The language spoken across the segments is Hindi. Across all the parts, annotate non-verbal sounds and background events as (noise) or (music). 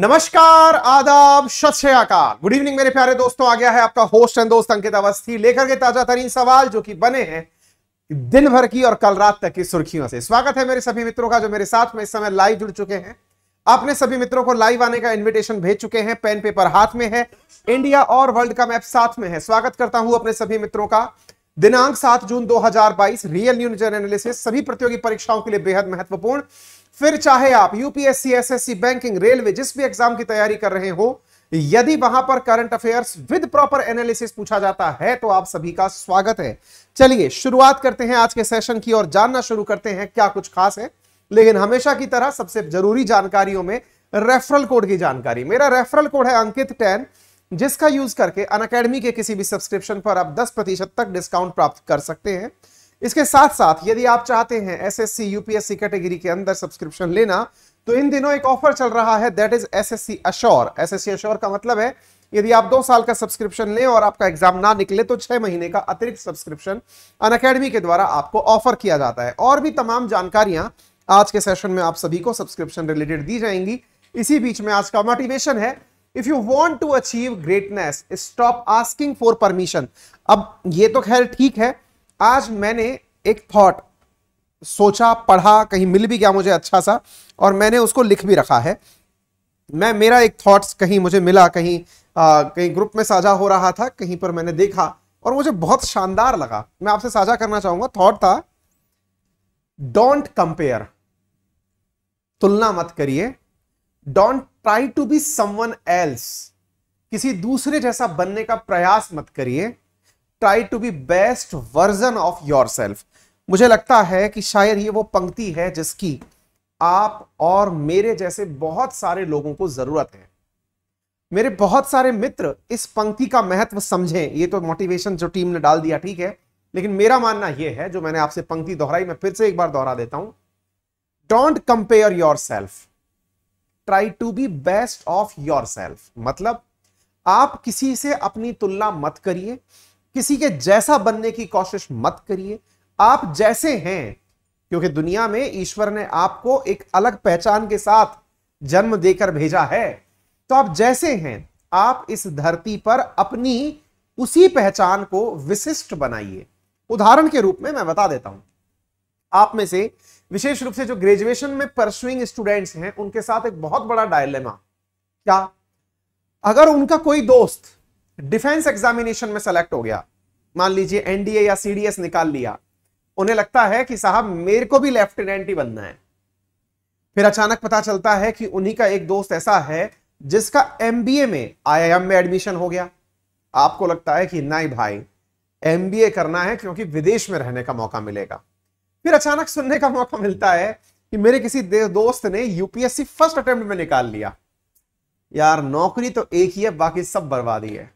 नमस्कार आदाब सत श्रीकाल गुड इवनिंग मेरे प्यारे दोस्तों आ गया है आपका होस्ट एंड दोस्त अंकित अवस्थी लेकर के ताजा तरीन सवाल जो कि बने हैं दिन भर की और कल रात तक की सुर्खियों से स्वागत है मेरे सभी मित्रों का जो मेरे साथ में इस समय लाइव जुड़ चुके हैं अपने सभी मित्रों को लाइव आने का इन्विटेशन भेज चुके हैं पेन पेपर हाथ में है इंडिया और वर्ल्ड का मैप साथ में है स्वागत करता हूं अपने सभी मित्रों का दिनांक सात जून 2022 रियल न्यूज एनालिसिस सभी प्रतियोगी परीक्षाओं के लिए बेहद महत्वपूर्ण फिर चाहे आप यूपीएससी एसएससी बैंकिंग रेलवे जिस भी एग्जाम की तैयारी कर रहे हो यदि वहां पर current affairs with proper analysis पूछा जाता है तो आप सभी का स्वागत है चलिए शुरुआत करते हैं आज के सेशन की और जानना शुरू करते हैं क्या कुछ खास है लेकिन हमेशा की तरह सबसे जरूरी जानकारियों में रेफरल कोड की जानकारी मेरा रेफरल कोड है अंकित टेन जिसका यूज करके अन के किसी भी सब्सक्रिप्शन पर आप दस प्रतिशत तक डिस्काउंट प्राप्त कर सकते हैं इसके साथ साथ यदि आप चाहते हैं एसएससी यूपीएससी कैटेगरी के अंदर सब्सक्रिप्शन लेना तो इन दिनों एक ऑफर चल रहा है that is SSC Assure SSC Assure का मतलब है यदि आप दो साल का सब्सक्रिप्शन लें और आपका एग्जाम ना निकले तो छह महीने का अतिरिक्त सब्सक्रिप्शन अन के द्वारा आपको ऑफर किया जाता है और भी तमाम जानकारियां आज के सेशन में आप सभी को सब्सक्रिप्शन रिलेटेड दी जाएंगी इसी बीच में आज का मोटिवेशन है if you want to achieve greatness stop asking for permission अब ये तो खैर ठीक है आज मैंने एक थॉट सोचा पढ़ा कहीं मिल भी गया मुझे अच्छा सा और मैंने उसको लिख भी रखा है मैं मेरा एक थॉट्स कहीं मुझे मिला कहीं आ, कहीं ग्रुप में साझा हो रहा था कहीं पर मैंने देखा और मुझे बहुत शानदार लगा मैं आपसे साझा करना चाहूंगा थॉट था डोंट कंपेयर तुलना मत करिए don't try to be someone else किसी दूसरे जैसा बनने का प्रयास मत करिए try to be best version of yourself मुझे लगता है कि शायद ये वो पंक्ति है जिसकी आप और मेरे जैसे बहुत सारे लोगों को जरूरत है मेरे बहुत सारे मित्र इस पंक्ति का महत्व समझें ये तो मोटिवेशन जो टीम ने डाल दिया ठीक है लेकिन मेरा मानना यह है जो मैंने आपसे पंक्ति दोहराई मैं फिर से एक बार दोहरा देता हूं don't compare yourself try to be best of yourself मतलब आप किसी से अपनी तुलना मत करिए किसी के जैसा बनने की कोशिश मत करिए आप जैसे हैं क्योंकि दुनिया में ईश्वर ने आपको एक अलग पहचान के साथ जन्म देकर भेजा है तो आप जैसे हैं आप इस धरती पर अपनी उसी पहचान को विशिष्ट बनाइए उदाहरण के रूप में मैं बता देता हूं आप में से विशेष रूप से जो ग्रेजुएशन में परसुइंग स्टूडेंट्स हैं उनके साथ एक बहुत बड़ा डायलेमा क्या अगर उनका कोई दोस्त डिफेंस एग्जामिनेशन में सेलेक्ट हो गया मान लीजिए एनडीए या सीडीएस निकाल लिया उन्हें लगता है कि साहब मेरे को भी लेफ्टिनेंट ही बनना है फिर अचानक पता चलता है कि उन्हीं का एक दोस्त ऐसा है जिसका एमबीए में आईआईएम में एडमिशन हो गया आपको लगता है कि नहीं भाई एमबीए करना है क्योंकि विदेश में रहने का मौका मिलेगा फिर अचानक सुनने का मौका मिलता है कि मेरे किसी दोस्त ने यूपीएससी फर्स्ट अटेम्प्ट में निकाल लिया यार नौकरी तो एक ही है बाकी सब बर्बादी है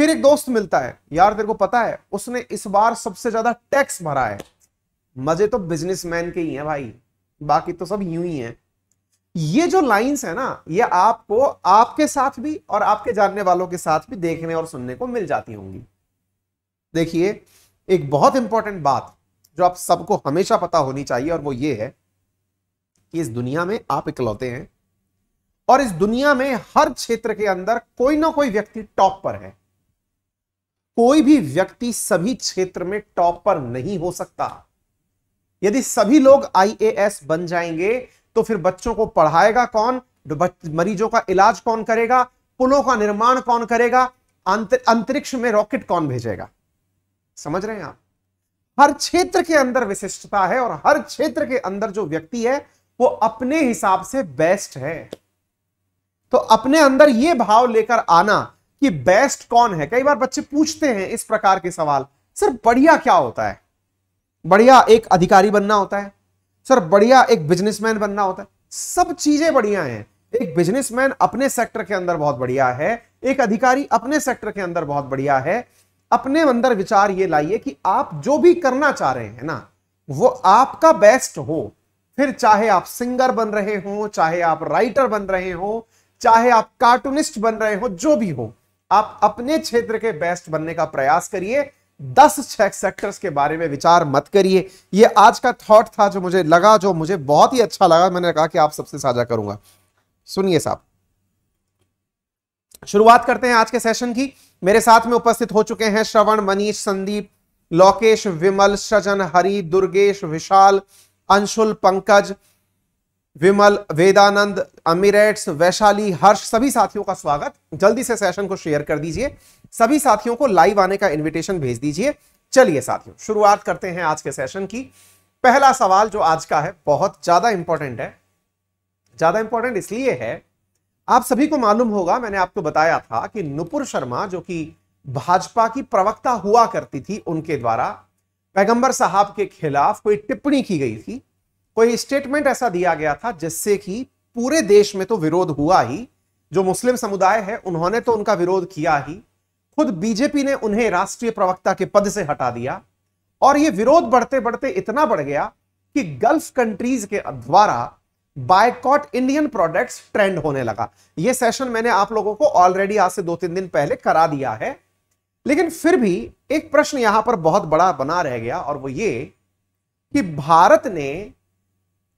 फिर एक दोस्त मिलता है यार तेरे को पता है उसने इस बार सबसे ज्यादा टैक्स भरा है मजे तो बिजनेसमैन के ही हैं भाई बाकी तो सब यूं ही हैं ये जो लाइंस है ना ये आपको आपके साथ भी और आपके जानने वालों के साथ भी देखने और सुनने को मिल जाती होंगी देखिए एक बहुत इंपॉर्टेंट बात जो आप सबको हमेशा पता होनी चाहिए और वो ये है कि इस दुनिया में आप इकलौते हैं और इस दुनिया में हर क्षेत्र के अंदर कोई ना कोई व्यक्ति टॉप पर है कोई भी व्यक्ति सभी क्षेत्र में टॉप पर नहीं हो सकता यदि सभी लोग आईएएस बन जाएंगे तो फिर बच्चों को पढ़ाएगा कौन तो मरीजों का इलाज कौन करेगा पुलों का निर्माण कौन करेगा अंतरिक्ष में रॉकेट कौन भेजेगा समझ रहे हैं आप हर क्षेत्र के अंदर विशिष्टता है और हर क्षेत्र के अंदर जो व्यक्ति है वो अपने हिसाब से बेस्ट है तो अपने अंदर यह भाव लेकर आना कि बेस्ट कौन है कई बार बच्चे पूछते हैं इस प्रकार के सवाल सर बढ़िया क्या होता है बढ़िया एक अधिकारी बनना होता है सर बढ़िया एक बिजनेसमैन बनना होता है सब चीजें बढ़िया हैं एक बिजनेसमैन अपने सेक्टर के अंदर बहुत बढ़िया है एक अधिकारी अपने सेक्टर के अंदर बहुत बढ़िया है अपने अंदर विचार ये लाइए कि आप जो भी करना चाह रहे हैं ना वो आपका बेस्ट हो फिर चाहे आप सिंगर बन रहे हो चाहे आप राइटर बन रहे हो चाहे आप कार्टूनिस्ट बन रहे हो जो भी हो आप अपने क्षेत्र के बेस्ट बनने का प्रयास करिए दस सेक्टर्स के बारे में विचार मत करिए ये आज का थॉट था जो मुझे लगा जो मुझे बहुत ही अच्छा लगा मैंने कहा कि आप सबसे साझा करूंगा सुनिए साहब शुरुआत करते हैं आज के सेशन की मेरे साथ में उपस्थित हो चुके हैं श्रवण मनीष संदीप लोकेश विमल सजन हरि दुर्गेश विशाल अंशुल पंकज विमल वेदानंद अमीरेट्स वैशाली हर्ष सभी साथियों का स्वागत जल्दी से सेशन को शेयर कर दीजिए सभी साथियों को लाइव आने का इनविटेशन भेज दीजिए चलिए साथियों शुरुआत करते हैं आज के सेशन की पहला सवाल जो आज का है बहुत ज्यादा इंपॉर्टेंट है ज्यादा इंपॉर्टेंट इसलिए है आप सभी को मालूम होगा मैंने आपको बताया था कि नुपुर शर्मा जो कि भाजपा की प्रवक्ता हुआ करती थी उनके द्वारा पैगंबर साहब के खिलाफ कोई टिप्पणी की गई थी कोई स्टेटमेंट ऐसा दिया गया था जिससे कि पूरे देश में तो विरोध हुआ ही जो मुस्लिम समुदाय है उन्होंने तो उनका विरोध किया ही खुद बीजेपी ने उन्हें राष्ट्रीय प्रवक्ता के पद से हटा दिया और यह विरोध बढ़ते बढ़ते इतना बढ़ गया कि गल्फ कंट्रीज के द्वारा बायकॉट इंडियन प्रोडक्ट्स ट्रेंड होने लगा यह सेशन मैंने आप लोगों को ऑलरेडी आज से दो तीन दिन पहले करा दिया है लेकिन फिर भी एक प्रश्न यहां पर बहुत बड़ा बना रह गया और वो ये कि भारत ने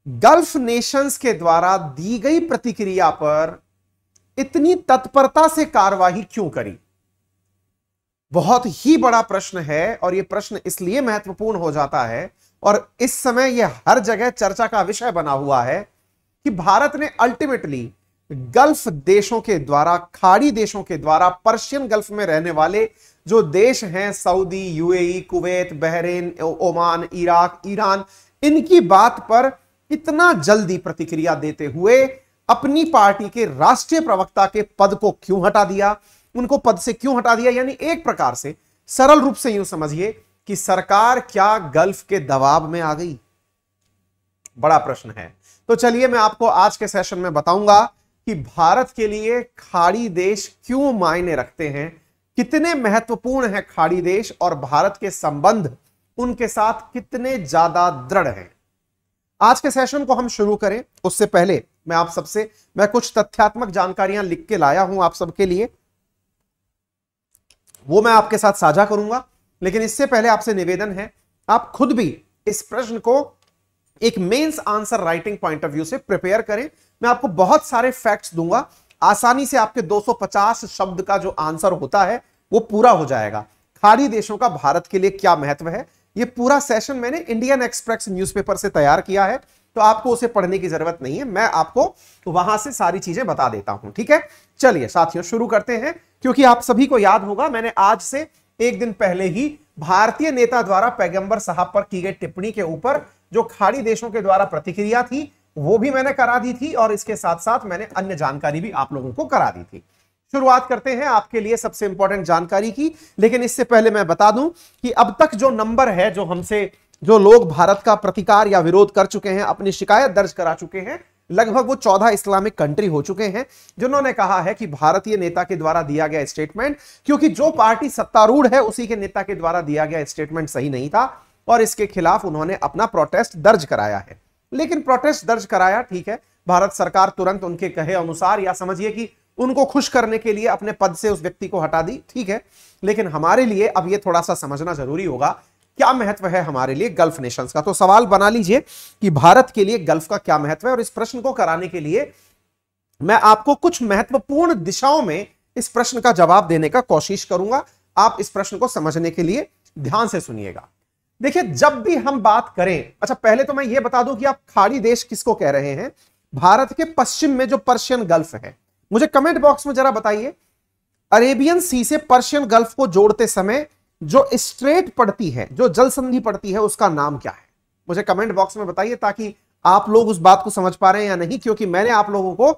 गल्फ नेशंस के द्वारा दी गई प्रतिक्रिया पर इतनी तत्परता से कार्रवाई क्यों करी बहुत ही बड़ा प्रश्न है और यह प्रश्न इसलिए महत्वपूर्ण हो जाता है और इस समय यह हर जगह चर्चा का विषय बना हुआ है कि भारत ने अल्टीमेटली गल्फ देशों के द्वारा खाड़ी देशों के द्वारा पर्शियन गल्फ में रहने वाले जो देश हैं Saudi UAE Kuwait Bahrain Oman Iraq Iran इनकी बात पर इतना जल्दी प्रतिक्रिया देते हुए अपनी पार्टी के राष्ट्रीय प्रवक्ता के पद को क्यों हटा दिया उनको पद से क्यों हटा दिया यानी एक प्रकार से सरल रूप से यूं समझिए कि सरकार क्या गल्फ के दबाव में आ गई बड़ा प्रश्न है तो चलिए मैं आपको आज के सेशन में बताऊंगा कि भारत के लिए खाड़ी देश क्यों मायने रखते हैं कितने महत्वपूर्ण है खाड़ी देश और भारत के संबंध उनके साथ कितने ज्यादा दृढ़ हैं आज के सेशन को हम शुरू करें उससे पहले मैं आप सबसे मैं कुछ तथ्यात्मक जानकारियां लिख के लाया हूं आप सबके लिए वो मैं आपके साथ साझा करूंगा लेकिन इससे पहले आपसे निवेदन है आप खुद भी इस प्रश्न को एक mains answer writing point of view से प्रिपेयर करें मैं आपको बहुत सारे फैक्ट्स दूंगा आसानी से आपके 250 शब्द का जो आंसर होता है वो पूरा हो जाएगा खाड़ी देशों का भारत के लिए क्या महत्व है ये पूरा सेशन मैंने इंडियन एक्सप्रेस न्यूज़पेपर से तैयार किया है तो आपको उसे पढ़ने की जरूरत नहीं है मैं आपको वहां से सारी चीजें बता देता हूं ठीक है चलिए साथियों शुरू करते हैं क्योंकि आप सभी को याद होगा मैंने आज से एक दिन पहले ही भारतीय नेता द्वारा पैगंबर साहब पर की गई टिप्पणी के ऊपर जो खाड़ी देशों के द्वारा प्रतिक्रिया थी वो भी मैंने करा दी थी और इसके साथ साथ मैंने अन्य जानकारी भी आप लोगों को करा दी थी शुरुआत करते हैं आपके लिए सबसे इंपॉर्टेंट जानकारी की लेकिन इससे पहले मैं बता दूं कि अब तक जो नंबर है जो हमसे जो लोग भारत का प्रतिकार या विरोध कर चुके हैं अपनी शिकायत दर्ज करा चुके हैं लगभग वो चौदह इस्लामिक कंट्री हो चुके हैं जिन्होंने कहा है कि भारतीय नेता के द्वारा दिया गया स्टेटमेंट क्योंकि जो पार्टी सत्तारूढ़ है उसी के नेता के द्वारा दिया गया स्टेटमेंट सही नहीं था और इसके खिलाफ उन्होंने अपना प्रोटेस्ट दर्ज कराया है लेकिन प्रोटेस्ट दर्ज कराया ठीक है भारत सरकार तुरंत उनके कहे अनुसार या समझिए कि उनको खुश करने के लिए अपने पद से उस व्यक्ति को हटा दी ठीक है लेकिन हमारे लिए अब ये थोड़ा सा समझना जरूरी होगा क्या महत्व है हमारे लिए गल्फ नेशंस का तो सवाल बना लीजिए कि भारत के लिए गल्फ का क्या महत्व है और इस प्रश्न को कराने के लिए मैं आपको कुछ महत्वपूर्ण दिशाओं में इस प्रश्न का जवाब देने का कोशिश करूंगा आप इस प्रश्न को समझने के लिए ध्यान से सुनिएगा देखिए जब भी हम बात करें अच्छा पहले तो मैं ये बता दूं कि आप खाड़ी देश किसको कह रहे हैं भारत के पश्चिम में जो पर्शियन गल्फ है मुझे कमेंट बॉक्स में जरा बताइए अरेबियन सी से पर्शियन गल्फ को जोड़ते समय जो स्ट्रेट पड़ती है जो जल संधि पड़ती है उसका नाम क्या है मुझे कमेंट बॉक्स में बताइए ताकि आप लोग उस बात को समझ पा रहे हैं या नहीं क्योंकि मैंने आप लोगों को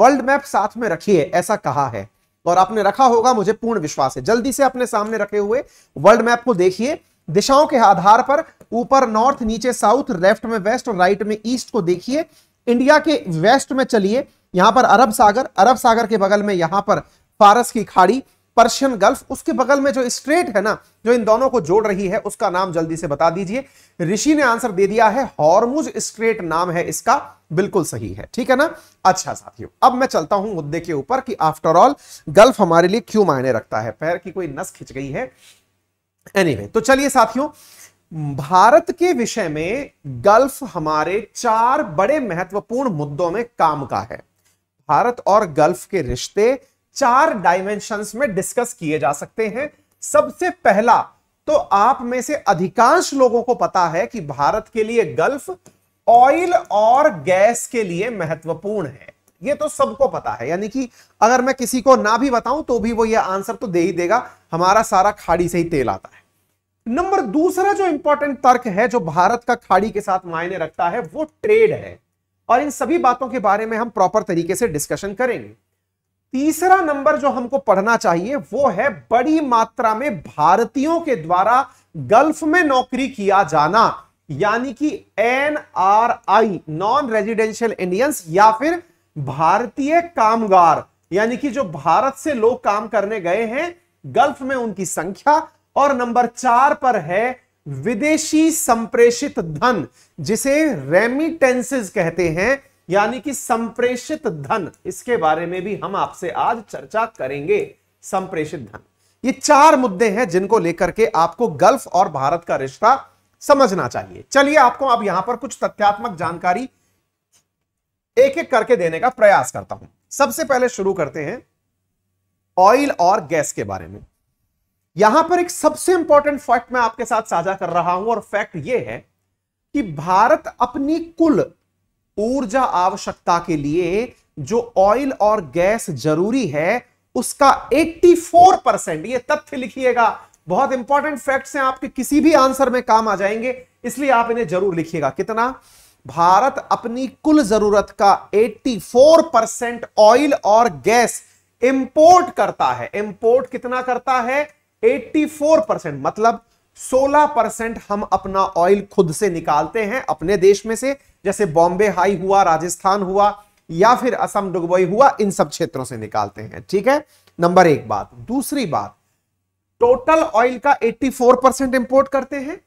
वर्ल्ड मैप साथ में रखिए ऐसा कहा है और आपने रखा होगा मुझे पूर्ण विश्वास है जल्दी से अपने सामने रखे हुए वर्ल्ड मैप को देखिए दिशाओं के आधार पर ऊपर नॉर्थ नीचे साउथ लेफ्ट में वेस्ट और राइट में ईस्ट को देखिए इंडिया के वेस्ट में चलिए यहां पर अरब सागर अरब सागर के बगल में यहां पर फारस की खाड़ी पर्शियन गल्फ उसके बगल में जो स्ट्रेट है ना जो इन दोनों को जोड़ रही है उसका नाम जल्दी से बता दीजिए ऋषि ने आंसर दे दिया है हॉर्मुज स्ट्रेट नाम है इसका बिल्कुल सही है ठीक है ना अच्छा साथियों अब मैं चलता हूं मुद्दे के ऊपर कि आफ्टर ऑल गल्फ हमारे लिए क्यों मायने रखता है पैर की कोई नस खिंच गई है एनीवे anyway, तो चलिए साथियों भारत के विषय में गल्फ हमारे चार बड़े महत्वपूर्ण मुद्दों में काम का है भारत और गल्फ के रिश्ते चार डायमेंशंस में डिस्कस किए जा सकते हैं सबसे पहला तो आप में से अधिकांश लोगों को पता है कि भारत के लिए गल्फ ऑयल और गैस के लिए महत्वपूर्ण है ये तो सबको पता है यानी कि अगर मैं किसी को ना भी बताऊं तो भी वो ये आंसर तो दे ही देगा हमारा सारा खाड़ी से ही तेल आता है नंबर दूसरा जो इंपॉर्टेंट तर्क है जो भारत का खाड़ी के साथ मायने रखता है वो ट्रेड है और इन सभी बातों के बारे में हम प्रॉपर तरीके से डिस्कशन करेंगे तीसरा नंबर जो हमको पढ़ना चाहिए वो है बड़ी मात्रा में भारतीयों के द्वारा गल्फ में नौकरी किया जाना यानी कि एनआरआई नॉन रेजिडेंशियल इंडियंस या फिर भारतीय कामगार यानी कि जो भारत से लोग काम करने गए हैं गल्फ में उनकी संख्या और नंबर चार पर है विदेशी संप्रेषित धन जिसे रेमिटेंसेस कहते हैं यानी कि संप्रेषित धन इसके बारे में भी हम आपसे आज चर्चा करेंगे संप्रेषित धन ये चार मुद्दे हैं जिनको लेकर के आपको गल्फ और भारत का रिश्ता समझना चाहिए चलिए आपको अब यहां पर कुछ तथ्यात्मक जानकारी एक एक करके देने का प्रयास करता हूं सबसे पहले शुरू करते हैं ऑयल और गैस के बारे में यहां पर एक सबसे इंपॉर्टेंट फैक्ट मैं आपके साथ साझा कर रहा हूं और फैक्ट यह है कि भारत अपनी कुल ऊर्जा आवश्यकता के लिए जो ऑयल और गैस जरूरी है उसका 84 परसेंट यह तथ्य लिखिएगा बहुत इंपॉर्टेंट फैक्ट्स हैं आपके किसी भी आंसर में काम आ जाएंगे इसलिए आप इन्हें जरूर लिखिएगा कितना भारत अपनी कुल जरूरत का 84 परसेंट ऑयल और गैस इंपोर्ट करता है इंपोर्ट कितना करता है 84 परसेंट मतलब 16 परसेंट हम अपना ऑयल खुद से निकालते हैं अपने देश में से जैसे बॉम्बे हाई हुआ राजस्थान हुआ या फिर असम डुगबई हुआ इन सब क्षेत्रों से निकालते हैं ठीक है नंबर एक बात दूसरी बात टोटल ऑयल का 84 परसेंट इंपोर्ट करते हैं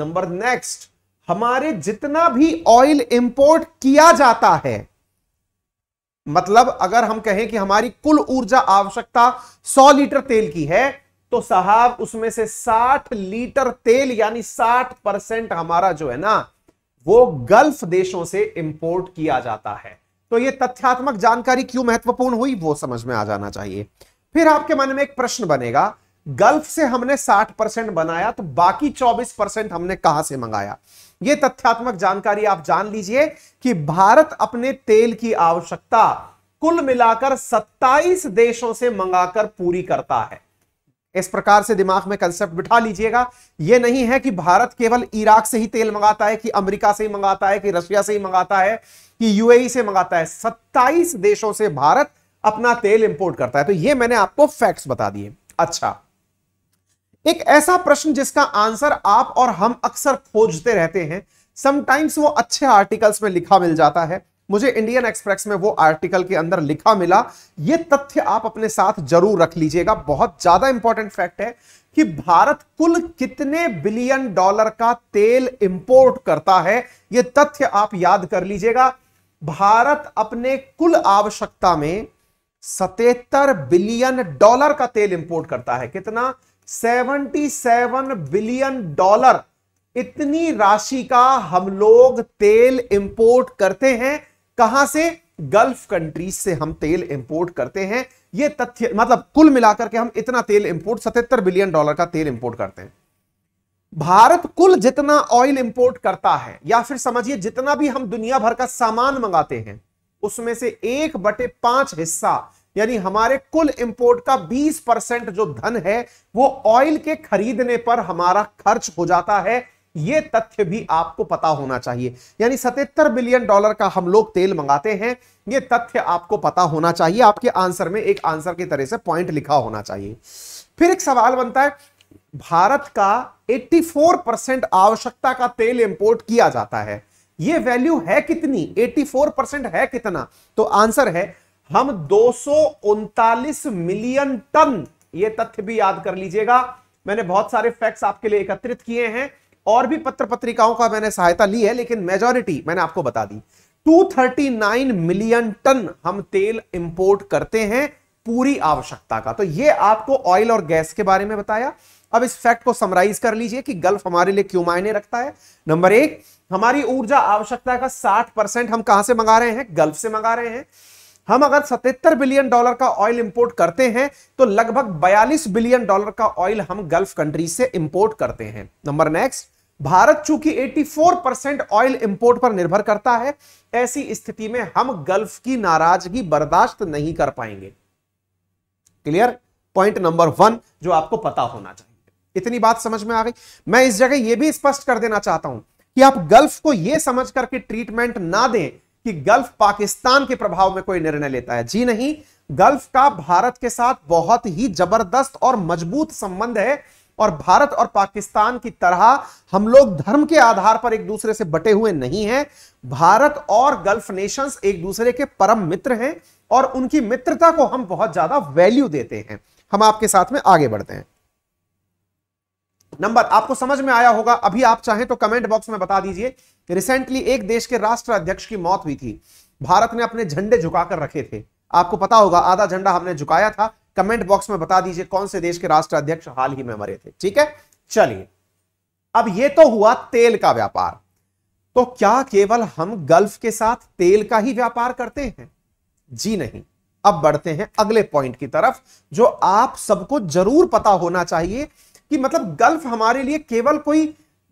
नंबर नेक्स्ट हमारे जितना भी ऑयल इंपोर्ट किया जाता है मतलब अगर हम कहें कि हमारी कुल ऊर्जा आवश्यकता 100 लीटर तेल की है तो साहब उसमें से 60 लीटर तेल यानी 60 परसेंट हमारा जो है ना वो गल्फ देशों से इंपोर्ट किया जाता है तो ये तथ्यात्मक जानकारी क्यों महत्वपूर्ण हुई वो समझ में आ जाना चाहिए फिर आपके मन में एक प्रश्न बनेगा गल्फ से हमने 60 परसेंट बनाया तो बाकी 24 परसेंट हमने कहां से मंगाया ये तथ्यात्मक जानकारी आप जान लीजिए कि भारत अपने तेल की आवश्यकता कुल मिलाकर 27 देशों से मंगाकर पूरी करता है इस प्रकार से दिमाग में कंसेप्ट बिठा लीजिएगा यह नहीं है कि भारत केवल इराक से ही तेल मंगाता है कि अमेरिका से ही मंगाता है कि रशिया से ही मंगाता है कि यूएई से मंगाता है 27 देशों से भारत अपना तेल इंपोर्ट करता है तो यह मैंने आपको फैक्ट्स बता दिए अच्छा एक ऐसा प्रश्न जिसका आंसर आप और हम अक्सर खोजते रहते हैं समटाइम्स वो अच्छे आर्टिकल्स में लिखा मिल जाता है मुझे इंडियन एक्सप्रेस में वो आर्टिकल के अंदर लिखा मिला ये तथ्य आप अपने साथ जरूर रख लीजिएगा बहुत ज्यादा इंपॉर्टेंट फैक्ट है कि भारत कुल कितने बिलियन डॉलर का तेल इंपोर्ट करता है ये तथ्य आप याद कर लीजिएगा भारत अपने कुल आवश्यकता में सतहत्तर बिलियन डॉलर का तेल इंपोर्ट करता है कितना 77 बिलियन डॉलर इतनी राशि का हम लोग तेल इंपोर्ट करते हैं कहां से गल्फ कंट्रीज से हम तेल इंपोर्ट करते हैं ये तथ्य मतलब कुल मिलाकर के हम इतना तेल इंपोर्ट सतहत्तर बिलियन डॉलर का तेल इंपोर्ट करते हैं भारत कुल जितना ऑयल इंपोर्ट करता है या फिर समझिए जितना भी हम दुनिया भर का सामान मंगाते हैं उसमें से एक बटे पांच हिस्सा यानी हमारे कुल इंपोर्ट का 20 परसेंट जो धन है वो ऑयल के खरीदने पर हमारा खर्च हो जाता है यह तथ्य भी आपको पता होना चाहिए यानी सतहत्तर बिलियन डॉलर का हम लोग तेल मंगाते हैं यह तथ्य आपको पता होना चाहिए आपके आंसर में एक आंसर की तरह से पॉइंट लिखा होना चाहिए फिर एक सवाल बनता है भारत का 84 परसेंट आवश्यकता का तेल इंपोर्ट किया जाता है यह वैल्यू है कितनी 84 परसेंट है कितना तो आंसर है हम दो मिलियन टन यह तथ्य भी याद कर लीजिएगा मैंने बहुत सारे फैक्ट्स आपके लिए एकत्रित किए हैं और भी पत्र पत्रिकाओं का मैंने सहायता ली है लेकिन मेजोरिटी मैंने आपको बता दी 239 मिलियन टन हम तेल इंपोर्ट करते हैं पूरी आवश्यकता का तो ये आपको ऑयल और गैस के बारे में बताया अब इस फैक्ट को समराइज कर लीजिए कि गल्फ हमारे लिए क्यों मायने रखता है नंबर एक हमारी ऊर्जा आवश्यकता का 60 परसेंट हम कहां से मंगा रहे हैं गल्फ से मंगा रहे हैं हम अगर 77 बिलियन डॉलर का ऑयल इंपोर्ट करते हैं तो लगभग 42 बिलियन डॉलर का ऑयल हम गल्फ कंट्रीज से इंपोर्ट करते हैं नंबर नेक्स्ट भारत चूंकि 84 परसेंट ऑयल इंपोर्ट पर निर्भर करता है ऐसी स्थिति में हम गल्फ की नाराजगी बर्दाश्त नहीं कर पाएंगे क्लियर पॉइंट नंबर वन जो आपको पता होना चाहिए इतनी बात समझ में आ गई मैं इस जगह यह भी स्पष्ट कर देना चाहता हूं कि आप गल्फ को यह समझ करके ट्रीटमेंट ना दें कि गल्फ पाकिस्तान के प्रभाव में कोई निर्णय लेता है जी नहीं गल्फ का भारत के साथ बहुत ही जबरदस्त और मजबूत संबंध है और भारत और पाकिस्तान की तरह हम लोग धर्म के आधार पर एक दूसरे से बटे हुए नहीं हैं भारत और गल्फ नेशंस एक दूसरे के परम मित्र हैं और उनकी मित्रता को हम बहुत ज्यादा वैल्यू देते हैं हम आपके साथ में आगे बढ़ते हैं नंबर आपको समझ में आया होगा अभी आप चाहें तो कमेंट बॉक्स में बता दीजिए रिसेंटली एक देश के राष्ट्र अध्यक्ष की मौत हुई थी भारत ने अपने झंडे झुकाकर रखे थे आपको पता होगा आधा झंडा हमने झुकाया था कमेंट बॉक्स में बता दीजिए कौन से देश के राष्ट्राध्यक्ष हाल ही में मरे थे ठीक है चलिए अब ये तो हुआ तेल का व्यापार तो क्या केवल हम गल्फ के साथ तेल का ही व्यापार करते हैं जी नहीं अब बढ़ते हैं अगले पॉइंट की तरफ जो आप सबको जरूर पता होना चाहिए कि मतलब गल्फ हमारे लिए केवल कोई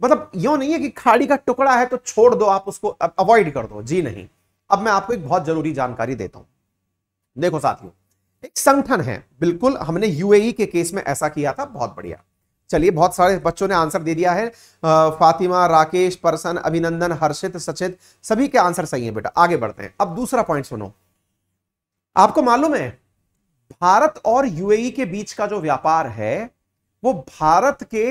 मतलब यो नहीं है कि खाड़ी का टुकड़ा है तो छोड़ दो आप उसको अवॉइड कर दो जी नहीं अब मैं आपको एक बहुत जरूरी जानकारी देता हूं देखो साथियों एक संगठन है बिल्कुल हमने यूएई के केस में ऐसा किया था बहुत बढ़िया चलिए बहुत सारे बच्चों ने आंसर दे दिया है आ, फातिमा राकेश परसन अभिनंदन हर्षित सचित सभी के आंसर सही है बेटा आगे बढ़ते हैं अब दूसरा पॉइंट सुनो आपको मालूम है भारत और यूएई के बीच का जो व्यापार है वो भारत के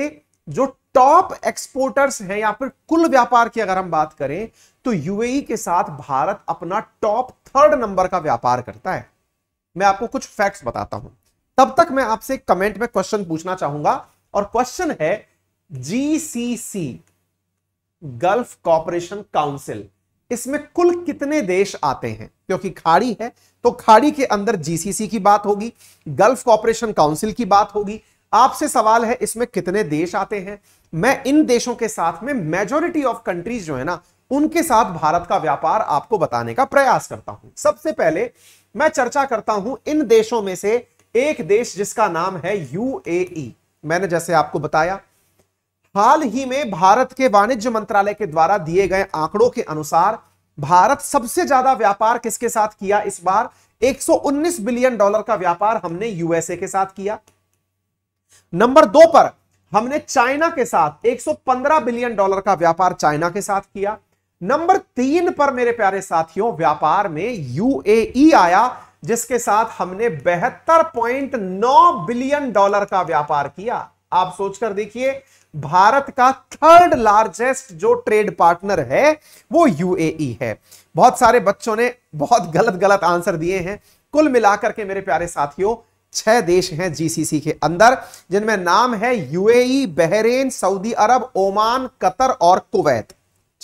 जो टॉप एक्सपोर्टर्स हैं या फिर कुल व्यापार की अगर हम बात करें तो यूएई के साथ भारत अपना टॉप थर्ड नंबर का व्यापार करता है मैं आपको कुछ फैक्ट्स बताता हूं तब तक मैं आपसे कमेंट में क्वेश्चन पूछना चाहूंगा और क्वेश्चन है जीसीसी गल्फ कॉपरेशन काउंसिल इसमें कुल कितने देश आते हैं क्योंकि खाड़ी है तो खाड़ी के अंदर जीसीसी की बात होगी गल्फ कॉपरेशन काउंसिल की बात होगी आपसे सवाल है इसमें कितने देश आते हैं मैं इन देशों के साथ में मेजोरिटी ऑफ कंट्रीज जो है ना उनके साथ भारत का व्यापार आपको बताने का प्रयास करता हूं सबसे पहले मैं चर्चा करता हूं इन देशों में से एक देश जिसका नाम है यूएई मैंने जैसे आपको बताया हाल ही में भारत के वाणिज्य मंत्रालय के द्वारा दिए गए आंकड़ों के अनुसार भारत सबसे ज्यादा व्यापार किसके साथ किया इस बार 119 बिलियन डॉलर का व्यापार हमने यूएसए के साथ किया नंबर दो पर हमने चाइना के साथ 115 बिलियन डॉलर का व्यापार चाइना के साथ किया नंबर तीन पर मेरे प्यारे साथियों व्यापार में यूएई e आया जिसके साथ हमने बेहतर पॉइंट नौ बिलियन डॉलर का व्यापार किया आप सोचकर देखिए भारत का थर्ड लार्जेस्ट जो ट्रेड पार्टनर है वो यूएई e है बहुत सारे बच्चों ने बहुत गलत गलत आंसर दिए हैं कुल मिलाकर के मेरे प्यारे साथियों छह देश हैं जीसीसी के अंदर जिनमें नाम है UAE e, Bahrain Saudi Arabia Oman Qatar और कुवैत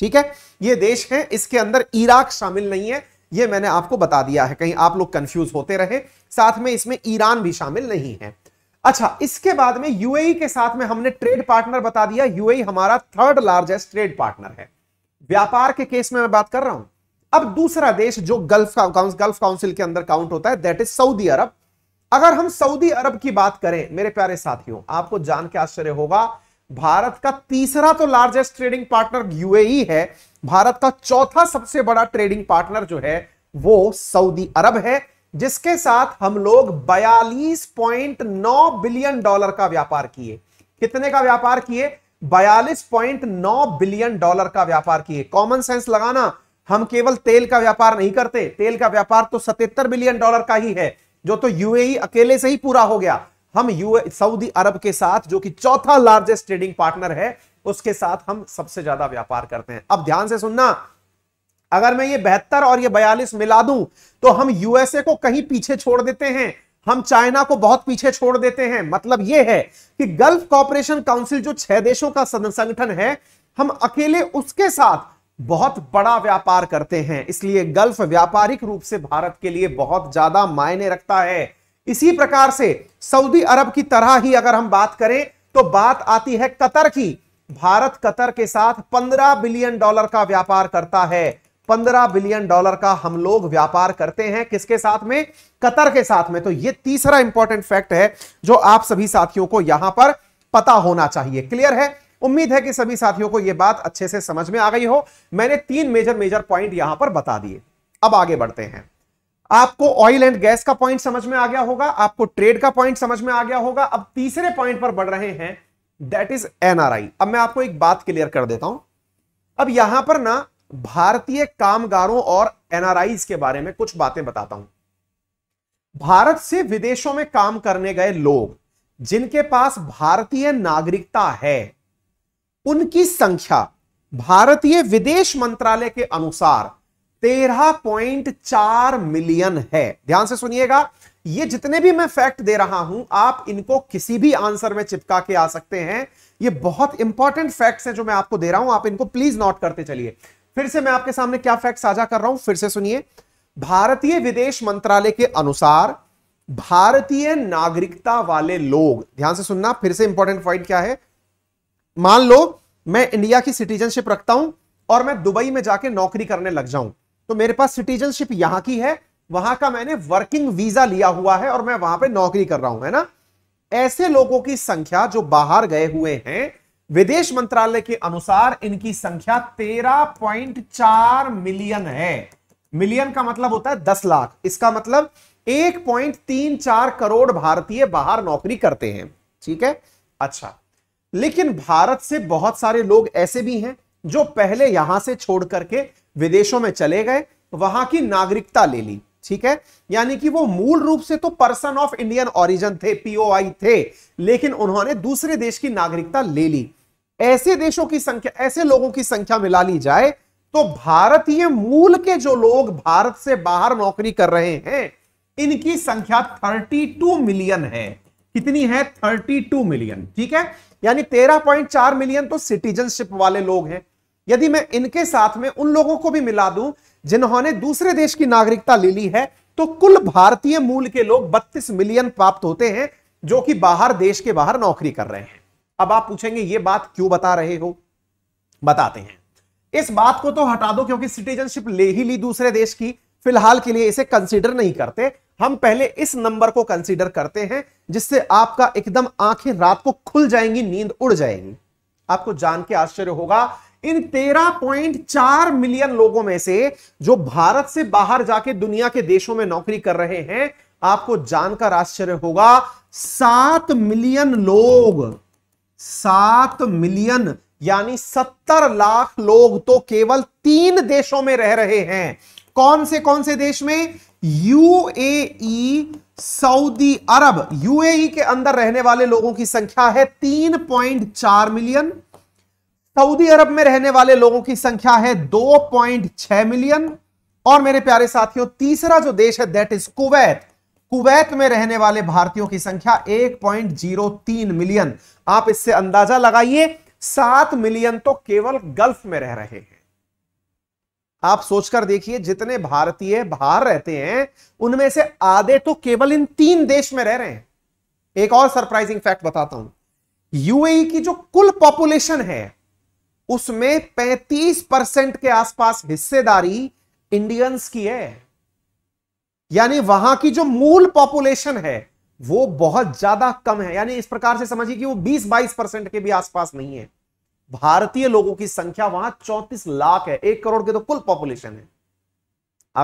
ठीक है ये देश है इसके अंदर इराक शामिल नहीं है ये मैंने आपको बता दिया है कहीं आप लोग कंफ्यूज होते रहे साथ में इसमें ईरान भी शामिल नहीं है अच्छा इसके बाद में यूएई के साथ में हमने ट्रेड पार्टनर बता दिया यूएई हमारा थर्ड लार्जेस्ट ट्रेड पार्टनर है व्यापार के केस में मैं बात कर रहा हूं अब दूसरा देश जो गल्फ गल्फ काउंसिल के अंदर काउंट होता है दैट इज सऊदी अरब अगर हम सऊदी अरब की बात करें मेरे प्यारे साथियों आपको जान के आश्चर्य होगा भारत का तीसरा तो लार्जेस्ट ट्रेडिंग पार्टनर यूएई है भारत का चौथा सबसे बड़ा ट्रेडिंग पार्टनर जो है वो सऊदी अरब है जिसके साथ हम लोग 42.9 बिलियन डॉलर का व्यापार किए कितने का व्यापार किए 42.9 बिलियन डॉलर का व्यापार किए कॉमन सेंस लगाना हम केवल तेल का व्यापार नहीं करते तेल का व्यापार तो 77 बिलियन डॉलर का ही है जो तो यूएई e अकेले से ही पूरा हो गया हम यू सऊदी अरब के साथ जो कि चौथा लार्जेस्ट ट्रेडिंग पार्टनर है उसके साथ हम सबसे ज्यादा व्यापार करते हैं अब ध्यान से सुनना अगर मैं ये बेहतर और ये बयालीस मिला दूं तो हम यूएसए को कहीं पीछे छोड़ देते हैं हम चाइना को बहुत पीछे छोड़ देते हैं मतलब यह है कि गल्फ कॉपरेशन काउंसिल जो छह देशों का संगठन है हम अकेले उसके साथ बहुत बड़ा व्यापार करते हैं इसलिए गल्फ व्यापारिक रूप से भारत के लिए बहुत ज्यादा मायने रखता है इसी प्रकार से सऊदी अरब की तरह ही अगर हम बात करें तो बात आती है कतर की भारत कतर के साथ 15 बिलियन डॉलर का व्यापार करता है 15 बिलियन डॉलर का हम लोग व्यापार करते हैं किसके साथ में कतर के साथ में तो ये तीसरा इंपॉर्टेंट फैक्ट है जो आप सभी साथियों को यहां पर पता होना चाहिए क्लियर है उम्मीद है कि सभी साथियों को यह बात अच्छे से समझ में आ गई हो मैंने तीन मेजर मेजर पॉइंट यहां पर बता दिए अब आगे बढ़ते हैं आपको ऑयल एंड गैस का पॉइंट समझ में आ गया होगा आपको ट्रेड का पॉइंट समझ में आ गया होगा अब तीसरे पॉइंट पर बढ़ रहे हैं दैट इज एनआरआई अब मैं आपको एक बात क्लियर कर देता हूं अब यहां पर ना भारतीय कामगारों और एनआरआई के बारे में कुछ बातें बताता हूं भारत से विदेशों में काम करने गए लोग जिनके पास भारतीय नागरिकता है उनकी संख्या भारतीय विदेश मंत्रालय के अनुसार तेरह पॉइंट चार मिलियन है ध्यान से सुनिएगा ये जितने भी मैं फैक्ट दे रहा हूं आप इनको किसी भी आंसर में चिपका के आ सकते हैं ये बहुत इंपॉर्टेंट फैक्ट्स हैं जो मैं आपको दे रहा हूं आप इनको प्लीज नोट करते चलिए फिर से मैं आपके सामने क्या फैक्ट साझा कर रहा हूं फिर से सुनिए भारतीय विदेश मंत्रालय के अनुसार भारतीय नागरिकता वाले लोग ध्यान से सुनना फिर से इंपॉर्टेंट पॉइंट क्या है मान लो मैं इंडिया की सिटीजनशिप रखता हूं और मैं दुबई में जाके नौकरी करने लग जाऊं तो मेरे पास सिटीजनशिप यहां की है वहां का मैंने वर्किंग वीजा लिया हुआ है और मैं वहां पे नौकरी कर रहा हूं है ना ऐसे लोगों की संख्या जो बाहर गए हुए हैं विदेश मंत्रालय के अनुसार इनकी संख्या 13.4 मिलियन है मिलियन का मतलब होता है 10 लाख इसका मतलब 1.34 करोड़ भारतीय बाहर नौकरी करते हैं ठीक है अच्छा लेकिन भारत से बहुत सारे लोग ऐसे भी हैं जो पहले यहां से छोड़ करके विदेशों में चले गए वहां की नागरिकता ले ली ठीक है यानी कि वो मूल रूप से तो पर्सन ऑफ इंडियन ओरिजिन थे पीओआई थे लेकिन उन्होंने दूसरे देश की नागरिकता ले ली ऐसे देशों की संख्या ऐसे लोगों की संख्या मिला ली जाए तो भारतीय मूल के जो लोग भारत से बाहर नौकरी कर रहे हैं इनकी संख्या 32 मिलियन है कितनी है 32 मिलियन ठीक है यानी 13.4 मिलियन तो सिटीजनशिप वाले लोग हैं यदि मैं इनके साथ में उन लोगों को भी मिला दूं जिन्होंने दूसरे देश की नागरिकता ले ली है तो कुल भारतीय मूल के लोग 32 मिलियन प्राप्त होते हैं जो कि बाहर देश के बाहर नौकरी कर रहे हैं अब आप पूछेंगे ये बात क्यों बता रहे हो बताते हैं इस बात को तो हटा दो क्योंकि सिटीजनशिप ले ही ली दूसरे देश की फिलहाल के लिए इसे कंसिडर नहीं करते हम पहले इस नंबर को कंसिडर करते हैं जिससे आपका एकदम आंखें रात को खुल जाएंगी नींद उड़ जाएगी आपको जान के आश्चर्य होगा इन 13.4 मिलियन लोगों में से जो भारत से बाहर जाके दुनिया के देशों में नौकरी कर रहे हैं आपको जानकर आश्चर्य होगा सात मिलियन लोग सात मिलियन यानी सत्तर लाख लोग तो केवल तीन देशों में रह रहे हैं कौन से कौन से देश में यूएई सऊदी अरब यूएई के अंदर रहने वाले लोगों की संख्या है 3.4 मिलियन सऊदी अरब में रहने वाले लोगों की संख्या है 2.6 मिलियन और मेरे प्यारे साथियों तीसरा जो देश है दैट इज कुवैत कुवैत में रहने वाले भारतीयों की संख्या 1.03 मिलियन आप इससे अंदाजा लगाइए सात मिलियन तो केवल गल्फ में रह रहे हैं आप सोचकर देखिए जितने भारतीय बाहर रहते हैं उनमें से आधे तो केवल इन तीन देश में रह रहे हैं एक और सरप्राइजिंग फैक्ट बताता हूं यूएई की जो कुल पॉपुलेशन है उसमें 35 परसेंट के आसपास हिस्सेदारी इंडियंस की है यानी वहां की जो मूल पॉपुलेशन है वो बहुत ज्यादा कम है यानी इस प्रकार से समझिए कि वो 20-22 परसेंट के भी आसपास नहीं है भारतीय लोगों की संख्या वहां 34 लाख है एक करोड़ के तो कुल पॉपुलेशन है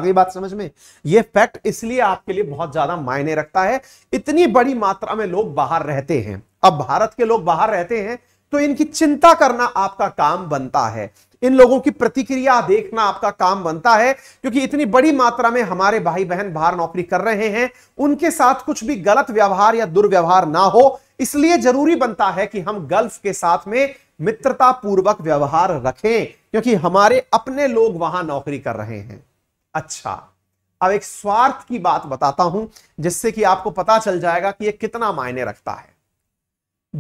आगे बात समझ में यह फैक्ट इसलिए आपके लिए बहुत ज्यादा मायने रखता है इतनी बड़ी मात्रा में लोग बाहर रहते हैं अब भारत के लोग बाहर रहते हैं तो इनकी चिंता करना आपका काम बनता है इन लोगों की प्रतिक्रिया देखना आपका काम बनता है क्योंकि इतनी बड़ी मात्रा में हमारे भाई बहन बाहर नौकरी कर रहे हैं उनके साथ कुछ भी गलत व्यवहार या दुर्व्यवहार ना हो इसलिए जरूरी बनता है कि हम गल्फ के साथ में मित्रता पूर्वक व्यवहार रखें क्योंकि हमारे अपने लोग वहां नौकरी कर रहे हैं अच्छा अब एक स्वार्थ की बात बताता हूं जिससे कि आपको पता चल जाएगा कि यह कितना मायने रखता है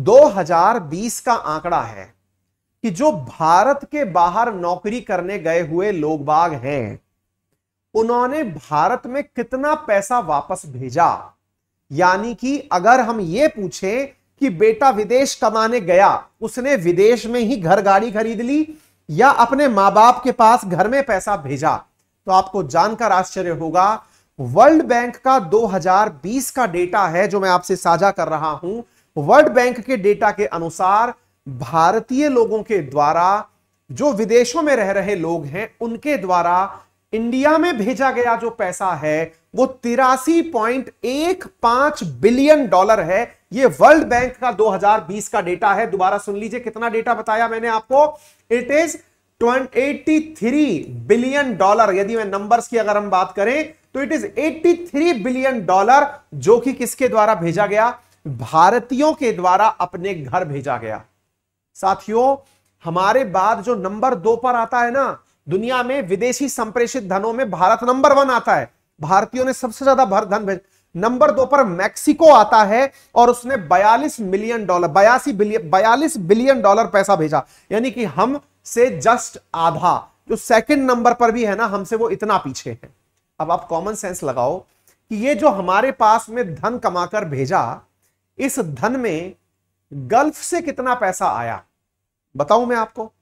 2020 का आंकड़ा है कि जो भारत के बाहर नौकरी करने गए हुए लोग बाग हैं उन्होंने भारत में कितना पैसा वापस भेजा यानी कि अगर हम ये पूछें कि बेटा विदेश कमाने गया उसने विदेश में ही घर गाड़ी खरीद ली या अपने मां बाप के पास घर में पैसा भेजा तो आपको जानकर आश्चर्य होगा वर्ल्ड बैंक का 2020 का डेटा है जो मैं आपसे साझा कर रहा हूं वर्ल्ड बैंक के डेटा के अनुसार भारतीय लोगों के द्वारा जो विदेशों में रह रहे लोग हैं उनके द्वारा इंडिया में भेजा गया जो पैसा है वो तिरासी पॉइंट एक पांच बिलियन डॉलर है ये वर्ल्ड बैंक का 2020 का डेटा है दोबारा सुन लीजिए कितना डेटा बताया मैंने आपको it is three billion dollar यदि मैं नंबर्स की अगर हम बात करें तो इट इज 83 बिलियन डॉलर जो कि किसके द्वारा भेजा गया भारतीयों के द्वारा अपने घर भेजा गया साथियों हमारे बाद जो नंबर दो पर आता है ना दुनिया में विदेशी संप्रेषित धनों में भारत नंबर वन आता है भारतीयों ने सबसे ज्यादा भर धन भेज नंबर दो पर मैक्सिको आता है और उसने 42 मिलियन डॉलर बयासी बिलियन बयालीस बिलियन डॉलर पैसा भेजा यानी कि हम से जस्ट आधा जो सेकंड नंबर पर भी है ना हमसे वो इतना पीछे है अब आप कॉमन सेंस लगाओ कि ये जो हमारे पास में धन कमाकर भेजा इस धन में गल्फ से कितना पैसा आया बताऊं मैं आपको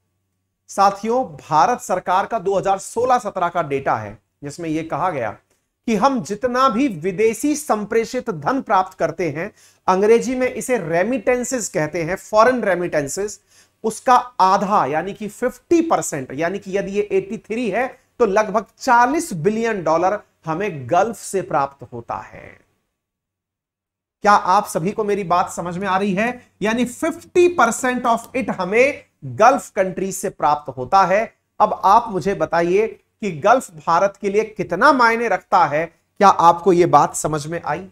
साथियों भारत सरकार का 2016-17 का डेटा है जिसमें यह कहा गया कि हम जितना भी विदेशी संप्रेषित धन प्राप्त करते हैं अंग्रेजी में इसे रेमिटेंसेस कहते हैं फॉरेन रेमिटेंसेस उसका आधा यानी कि 50 परसेंट यानी कि यदि ये 83 है तो लगभग 40 बिलियन डॉलर हमें गल्फ से प्राप्त होता है क्या आप सभी को मेरी बात समझ में आ रही है यानी 50 परसेंट ऑफ इट हमें गल्फ कंट्रीज से प्राप्त होता है अब आप मुझे बताइए कि गल्फ भारत के लिए कितना मायने रखता है क्या आपको यह बात समझ में आई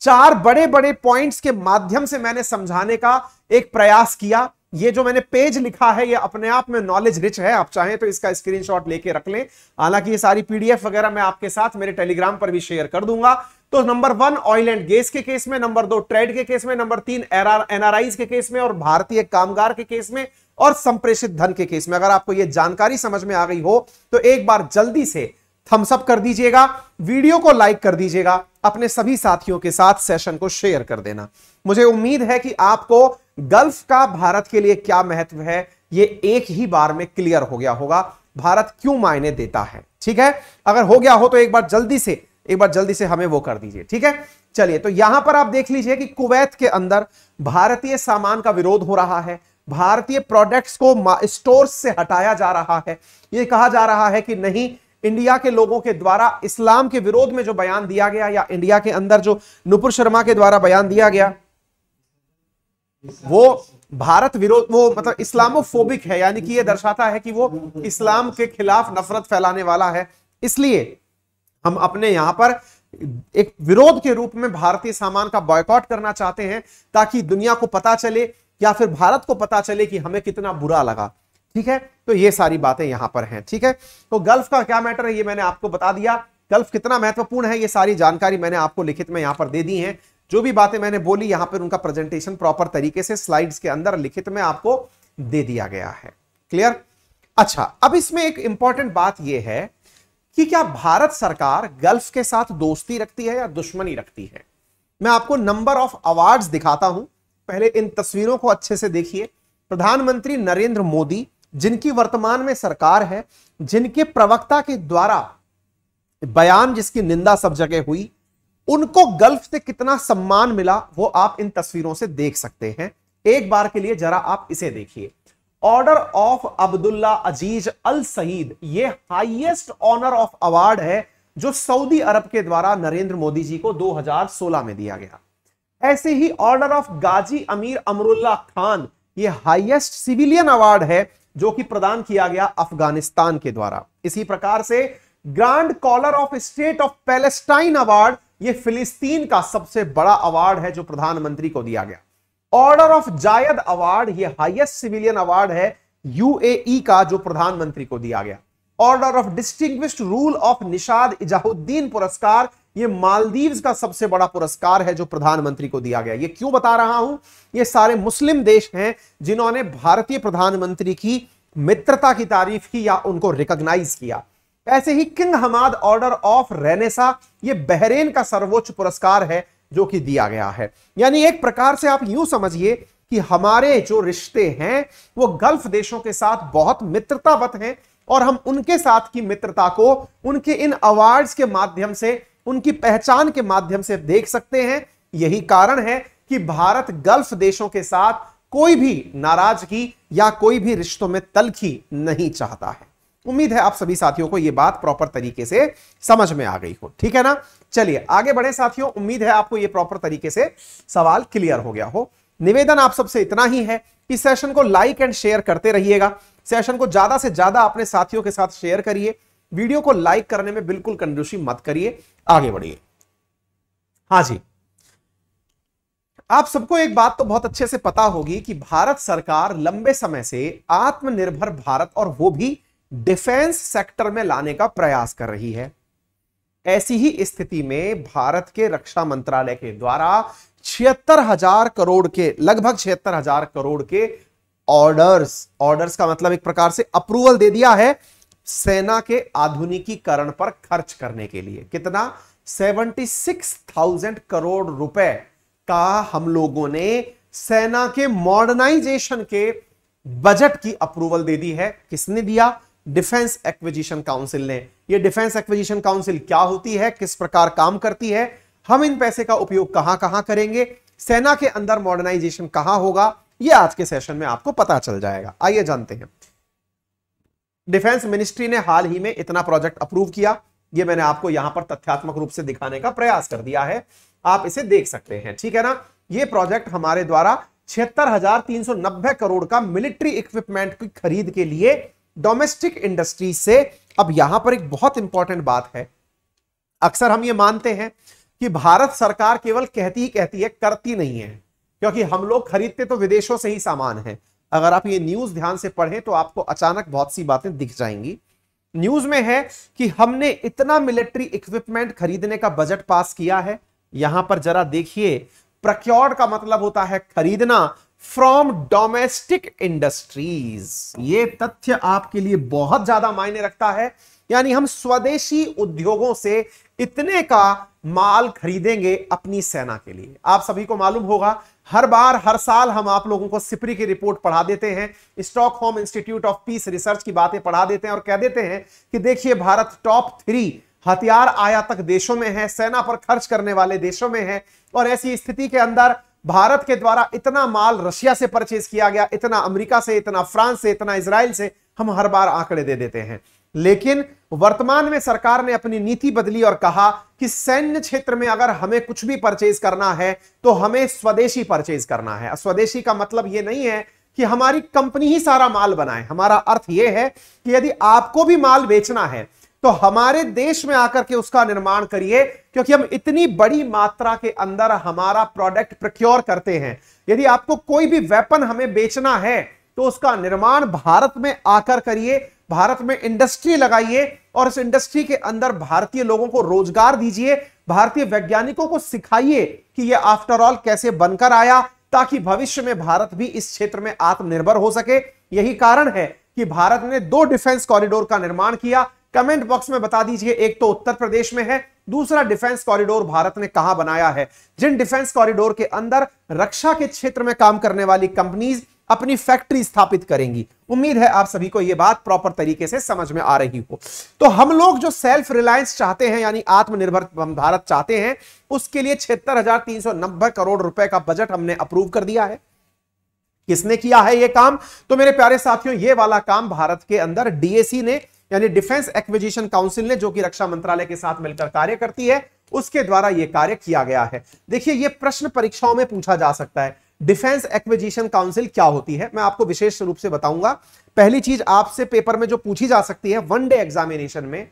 चार बड़े बड़े पॉइंट्स के माध्यम से मैंने समझाने का एक प्रयास किया ये जो मैंने पेज लिखा है ये अपने आप में नॉलेज रिच है आप चाहें तो इसका स्क्रीनशॉट लेके रख लें हालांकि ये सारी पीडीएफ वगैरह मैं आपके साथ मेरे टेलीग्राम पर भी शेयर कर दूंगा तो number one oil and gas के केस में नंबर दो ट्रेड के केस में नंबर तीन एनआरआई के केस में और भारतीय कामगार के केस में और संप्रेषित धन के केस में अगर आपको यह जानकारी समझ में आ गई हो तो एक बार जल्दी से थम्सअप कर दीजिएगा वीडियो को लाइक कर दीजिएगा अपने सभी साथियों के साथ सेशन को शेयर कर देना मुझे उम्मीद है कि आपको गल्फ का भारत के लिए क्या महत्व है ये एक ही बार में क्लियर हो गया होगा भारत क्यों मायने देता है ठीक है अगर हो गया हो तो एक बार जल्दी से एक बार जल्दी से हमें वो कर दीजिए ठीक है चलिए तो यहां पर आप देख लीजिए कि कुवैत के अंदर भारतीय सामान का विरोध हो रहा है भारतीय प्रोडक्ट्स को स्टोर से हटाया जा रहा है ये कहा जा रहा है कि नहीं इंडिया के लोगों के द्वारा इस्लाम के विरोध में जो बयान दिया गया या इंडिया के अंदर जो नुपुर शर्मा के द्वारा बयान दिया गया वो भारत विरोध वो मतलब इस्लामोफोबिक है यानी कि ये दर्शाता है कि वो इस्लाम के खिलाफ नफरत फैलाने वाला है इसलिए हम अपने यहां पर एक विरोध के रूप में भारतीय सामान का बॉयकॉट करना चाहते हैं ताकि दुनिया को पता चले या फिर भारत को पता चले कि हमें कितना बुरा लगा ठीक है तो ये सारी बातें यहां पर हैं ठीक है तो गल्फ का क्या मैटर है ये मैंने आपको बता दिया गल्फ कितना महत्वपूर्ण है ये सारी जानकारी मैंने आपको लिखित में यहां पर दे दी है जो भी बातें मैंने बोली यहां पर उनका प्रेजेंटेशन प्रॉपर तरीके से स्लाइड्स के अंदर लिखित में आपको दे दिया गया है क्लियर अच्छा अब इसमें एक इंपॉर्टेंट बात यह है कि क्या भारत सरकार गल्फ के साथ दोस्ती रखती है या दुश्मनी रखती है मैं आपको नंबर ऑफ अवार्ड्स दिखाता हूं पहले इन तस्वीरों को अच्छे से देखिए प्रधानमंत्री नरेंद्र मोदी जिनकी वर्तमान में सरकार है जिनके प्रवक्ता के द्वारा बयान जिसकी निंदा सब जगह हुई उनको गल्फ से कितना सम्मान मिला वो आप इन तस्वीरों से देख सकते हैं एक बार के लिए जरा आप इसे देखिए order of Abdullah Aziz Al Saeed ये हाईएस्ट ऑनर ऑफ अवार्ड है जो सऊदी अरब के द्वारा नरेंद्र मोदी जी को 2016 में दिया गया ऐसे ही ऑर्डर ऑफ गाजी अमीर अमरुल्ला खान ये हाईएस्ट सिविलियन अवार्ड है जो कि प्रदान किया गया अफगानिस्तान के द्वारा इसी प्रकार से grand collar of state of Palestine award ये फिलिस्तीन का सबसे बड़ा अवार्ड है जो प्रधानमंत्री को दिया गया ऑर्डर ऑफ जायद अवार्ड ये हाईएस्ट सिविलियन अवार्ड है यूएई e का जो प्रधानमंत्री को दिया गया order of distinguished rule of Nishan Izzuddeen पुरस्कार ये मालदीव्स का सबसे बड़ा पुरस्कार है जो प्रधानमंत्री को दिया गया ये क्यों बता रहा हूं ये सारे मुस्लिम देश हैं जिन्होंने भारतीय प्रधानमंत्री की मित्रता की तारीफ की या उनको रिकॉग्नाइज किया ऐसे ही king Hamad order of renaissance ये बहरेन का सर्वोच्च पुरस्कार है जो कि दिया गया है यानी एक प्रकार से आप यूं समझिए कि हमारे जो रिश्ते हैं वो गल्फ देशों के साथ बहुत मित्रतावत हैं और हम उनके साथ की मित्रता को उनके इन अवार्ड्स के माध्यम से उनकी पहचान के माध्यम से देख सकते हैं यही कारण है कि भारत गल्फ देशों के साथ कोई भी नाराजगी या कोई भी रिश्तों में तलखी नहीं चाहता है उम्मीद है आप सभी साथियों को यह बात प्रॉपर तरीके से समझ में आ गई हो ठीक है ना चलिए आगे बढ़े साथियों उम्मीद है आपको यह प्रॉपर तरीके से सवाल क्लियर हो गया हो निवेदन आप सबसे इतना ही है कि सेशन को लाइक एंड शेयर करते रहिएगा सेशन को ज्यादा से ज्यादा अपने साथियों के साथ शेयर करिए वीडियो को लाइक करने में बिल्कुल कंजूसी मत करिए आगे बढ़िए हाँ जी आप सबको एक बात तो बहुत अच्छे से पता होगी कि भारत सरकार लंबे समय से आत्मनिर्भर भारत और वो भी डिफेंस सेक्टर में लाने का प्रयास कर रही है ऐसी ही स्थिति में भारत के रक्षा मंत्रालय के द्वारा छिहत्तर हजार करोड़ के लगभग छिहत्तर हजार करोड़ के ऑर्डर्स ऑर्डर्स का मतलब एक प्रकार से अप्रूवल दे दिया है सेना के आधुनिकीकरण पर खर्च करने के लिए कितना सेवेंटी सिक्स थाउजेंड करोड़ रुपए का हम लोगों ने सेना के मॉडर्नाइजेशन के बजट की अप्रूवल दे दी है किसने दिया डिफेंस एक्विजिशन काउंसिल ने ये डिफेंस एक्विजिशन काउंसिल क्या होती है किस प्रकार काम करती है हम इन पैसे का उपयोग कहां कहां करेंगे सेना के अंदर मॉडर्नाइजेशन कहां होगा ये आज के सेशन में आपको पता चल जाएगा आइए जानते हैं डिफेंस मिनिस्ट्री ने हाल ही में इतना प्रोजेक्ट अप्रूव किया ये मैंने आपको यहां पर तथ्यात्मक रूप से दिखाने का प्रयास कर दिया है आप इसे देख सकते हैं ठीक है ना ये प्रोजेक्ट हमारे द्वारा छिहत्तर करोड़ का मिलिट्री इक्विपमेंट की खरीद के लिए डोमेस्टिक इंडस्ट्री से अब यहां पर एक बहुत इंपॉर्टेंट बात है अक्सर हम ये मानते हैं कि भारत सरकार केवल कहती ही कहती है करती नहीं है क्योंकि हम लोग खरीदते तो विदेशों से ही सामान है अगर आप ये न्यूज ध्यान से पढ़ें तो आपको अचानक बहुत सी बातें दिख जाएंगी न्यूज में है कि हमने इतना मिलिट्री इक्विपमेंट खरीदने का बजट पास किया है यहां पर जरा देखिए प्रक्योर का मतलब होता है खरीदना फ्रॉम डोमेस्टिक इंडस्ट्रीज ये तथ्य आपके लिए बहुत ज्यादा मायने रखता है यानी हम स्वदेशी उद्योगों से इतने का माल खरीदेंगे अपनी सेना के लिए आप सभी को मालूम होगा हर बार हर साल हम आप लोगों को सिपरी की रिपोर्ट पढ़ा देते हैं Stockholm institute of peace research की बातें पढ़ा देते हैं और कह देते हैं कि देखिए भारत टॉप थ्री हथियार आयातक देशों में है सेना पर खर्च करने वाले देशों में है और ऐसी स्थिति के अंदर भारत के द्वारा इतना माल रशिया से परचेज किया गया इतना अमेरिका से इतना फ्रांस से इतना इसराइल से हम हर बार आंकड़े दे देते हैं लेकिन वर्तमान में सरकार ने अपनी नीति बदली और कहा कि सैन्य क्षेत्र में अगर हमें कुछ भी परचेज करना है तो हमें स्वदेशी परचेज करना है स्वदेशी का मतलब यह नहीं है कि हमारी कंपनी ही सारा माल बनाए हमारा अर्थ यह है कि यदि आपको भी माल बेचना है तो हमारे देश में आकर के उसका निर्माण करिए क्योंकि हम इतनी बड़ी मात्रा के अंदर हमारा प्रोडक्ट प्रक्योर करते हैं यदि आपको कोई भी वेपन हमें बेचना है तो उसका निर्माण भारत में आकर करिए भारत में इंडस्ट्री लगाइए और इस इंडस्ट्री के अंदर भारतीय लोगों को रोजगार दीजिए भारतीय वैज्ञानिकों को सिखाइए कि यह आफ्टरऑल कैसे बनकर आया ताकि भविष्य में भारत भी इस क्षेत्र में आत्मनिर्भर हो सके यही कारण है कि भारत ने दो डिफेंस कॉरिडोर का निर्माण किया कमेंट बॉक्स में बता दीजिए एक तो उत्तर प्रदेश में है दूसरा डिफेंस कॉरिडोर भारत ने कहा बनाया है जिन डिफेंस कॉरिडोर के अंदर रक्षा के क्षेत्र में काम करने वाली कंपनीज अपनी फैक्ट्री स्थापित करेंगी उम्मीद है आप सभी को यह बात प्रॉपर तरीके से समझ में आ रही हो तो हम लोग जो सेल्फ रिलायंस चाहते हैं यानी आत्मनिर्भर भारत चाहते हैं उसके लिए छिहत्तर करोड़ रुपए का बजट हमने अप्रूव कर दिया है किसने किया है यह काम तो मेरे प्यारे साथियों ये वाला काम भारत के अंदर डीएसी ने यानी डिफेंस एक्विजिशन काउंसिल ने जो कि रक्षा मंत्रालय के साथ मिलकर कार्य करती है उसके द्वारा यह कार्य किया गया है देखिए यह प्रश्न परीक्षाओं में पूछा जा सकता है डिफेंस एक्विजिशन काउंसिल क्या होती है मैं आपको विशेष रूप से बताऊंगा पहली चीज आपसे पेपर में जो पूछी जा सकती है वन डे एग्जामिनेशन में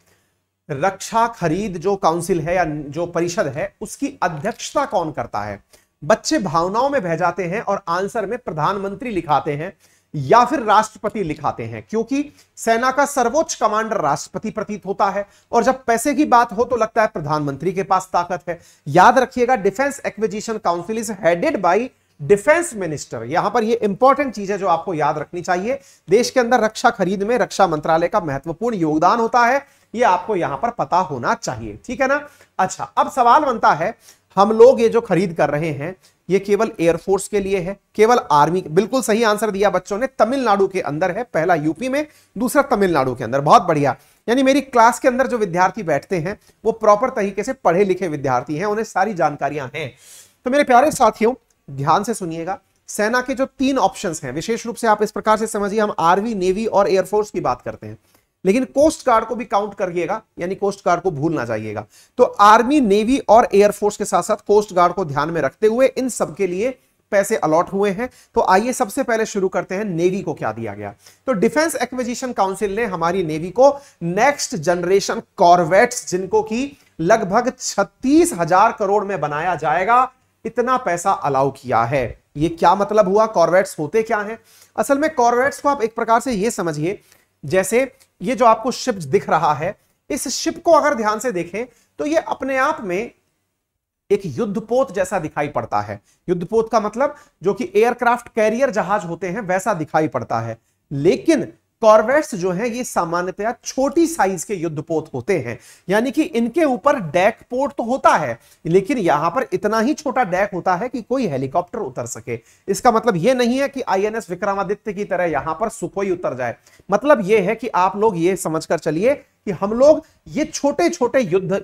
रक्षा खरीद जो काउंसिल है या जो परिषद है उसकी अध्यक्षता कौन करता है बच्चे भावनाओं में बह जाते हैं और आंसर में प्रधानमंत्री लिखाते हैं या फिर राष्ट्रपति लिखाते हैं क्योंकि सेना का सर्वोच्च कमांडर राष्ट्रपति प्रतीत होता है और जब पैसे की बात हो तो लगता है प्रधानमंत्री के पास ताकत है याद रखिएगा defence acquisition council is headed by defence minister यहां पर ये इंपॉर्टेंट चीज है जो आपको याद रखनी चाहिए देश के अंदर रक्षा खरीद में रक्षा मंत्रालय का महत्वपूर्ण योगदान होता है ये आपको यहां पर पता होना चाहिए ठीक है ना अच्छा अब सवाल बनता है हम लोग ये जो खरीद कर रहे हैं ये केवल एयरफोर्स के लिए है केवल आर्मी के, बिल्कुल सही आंसर दिया बच्चों ने तमिलनाडु के अंदर है पहला यूपी में दूसरा तमिलनाडु के अंदर बहुत बढ़िया यानी मेरी क्लास के अंदर जो विद्यार्थी बैठते हैं वो प्रॉपर तरीके से पढ़े लिखे विद्यार्थी हैं उन्हें सारी जानकारियां हैं तो मेरे प्यारे साथियों ध्यान से सुनिएगा सेना के जो तीन ऑप्शन हैं विशेष रूप से आप इस प्रकार से समझिए हम आर्मी नेवी और एयरफोर्स की बात करते हैं लेकिन कोस्ट गार्ड को भी काउंट करिएगा यानी कोस्ट गार्ड को भूल ना जाइएगा तो आर्मी नेवी और एयरफोर्स के साथ साथ कोस्ट गार्ड को ध्यान में रखते हुए इन सबके लिए पैसे अलॉट हुए हैं तो आइए सबसे पहले शुरू करते हैं नेवी को क्या दिया गया तो डिफेंस एक्विजिशन काउंसिल ने हमारी नेवी को नेक्स्ट जनरेशन कॉर्वेट्स जिनको की लगभग छत्तीस हजार करोड़ में बनाया जाएगा इतना पैसा अलाउ किया है ये क्या मतलब हुआ कॉर्वेट्स होते क्या हैं असल में कॉर्वेट्स को आप एक प्रकार से ये समझिए जैसे ये जो आपको शिप दिख रहा है इस शिप को अगर ध्यान से देखें तो ये अपने आप में एक युद्धपोत जैसा दिखाई पड़ता है युद्धपोत का मतलब जो कि एयरक्राफ्ट कैरियर जहाज होते हैं वैसा दिखाई पड़ता है लेकिन कॉर्वेट्स जो हैं ये सामान्यतया छोटी साइज के युद्धपोत होते हैं यानी कि इनके ऊपर डैक पोर्ट तो होता है लेकिन यहां पर इतना ही छोटा डैक होता है कि कोई हेलीकॉप्टर उतर सके इसका मतलब यह नहीं है कि आईएनएस विक्रमादित्य की तरह यहां पर सुखोई उतर जाए मतलब यह है कि आप लोग ये कर चलिए कि हम लोग ये छोटे छोटे युद्ध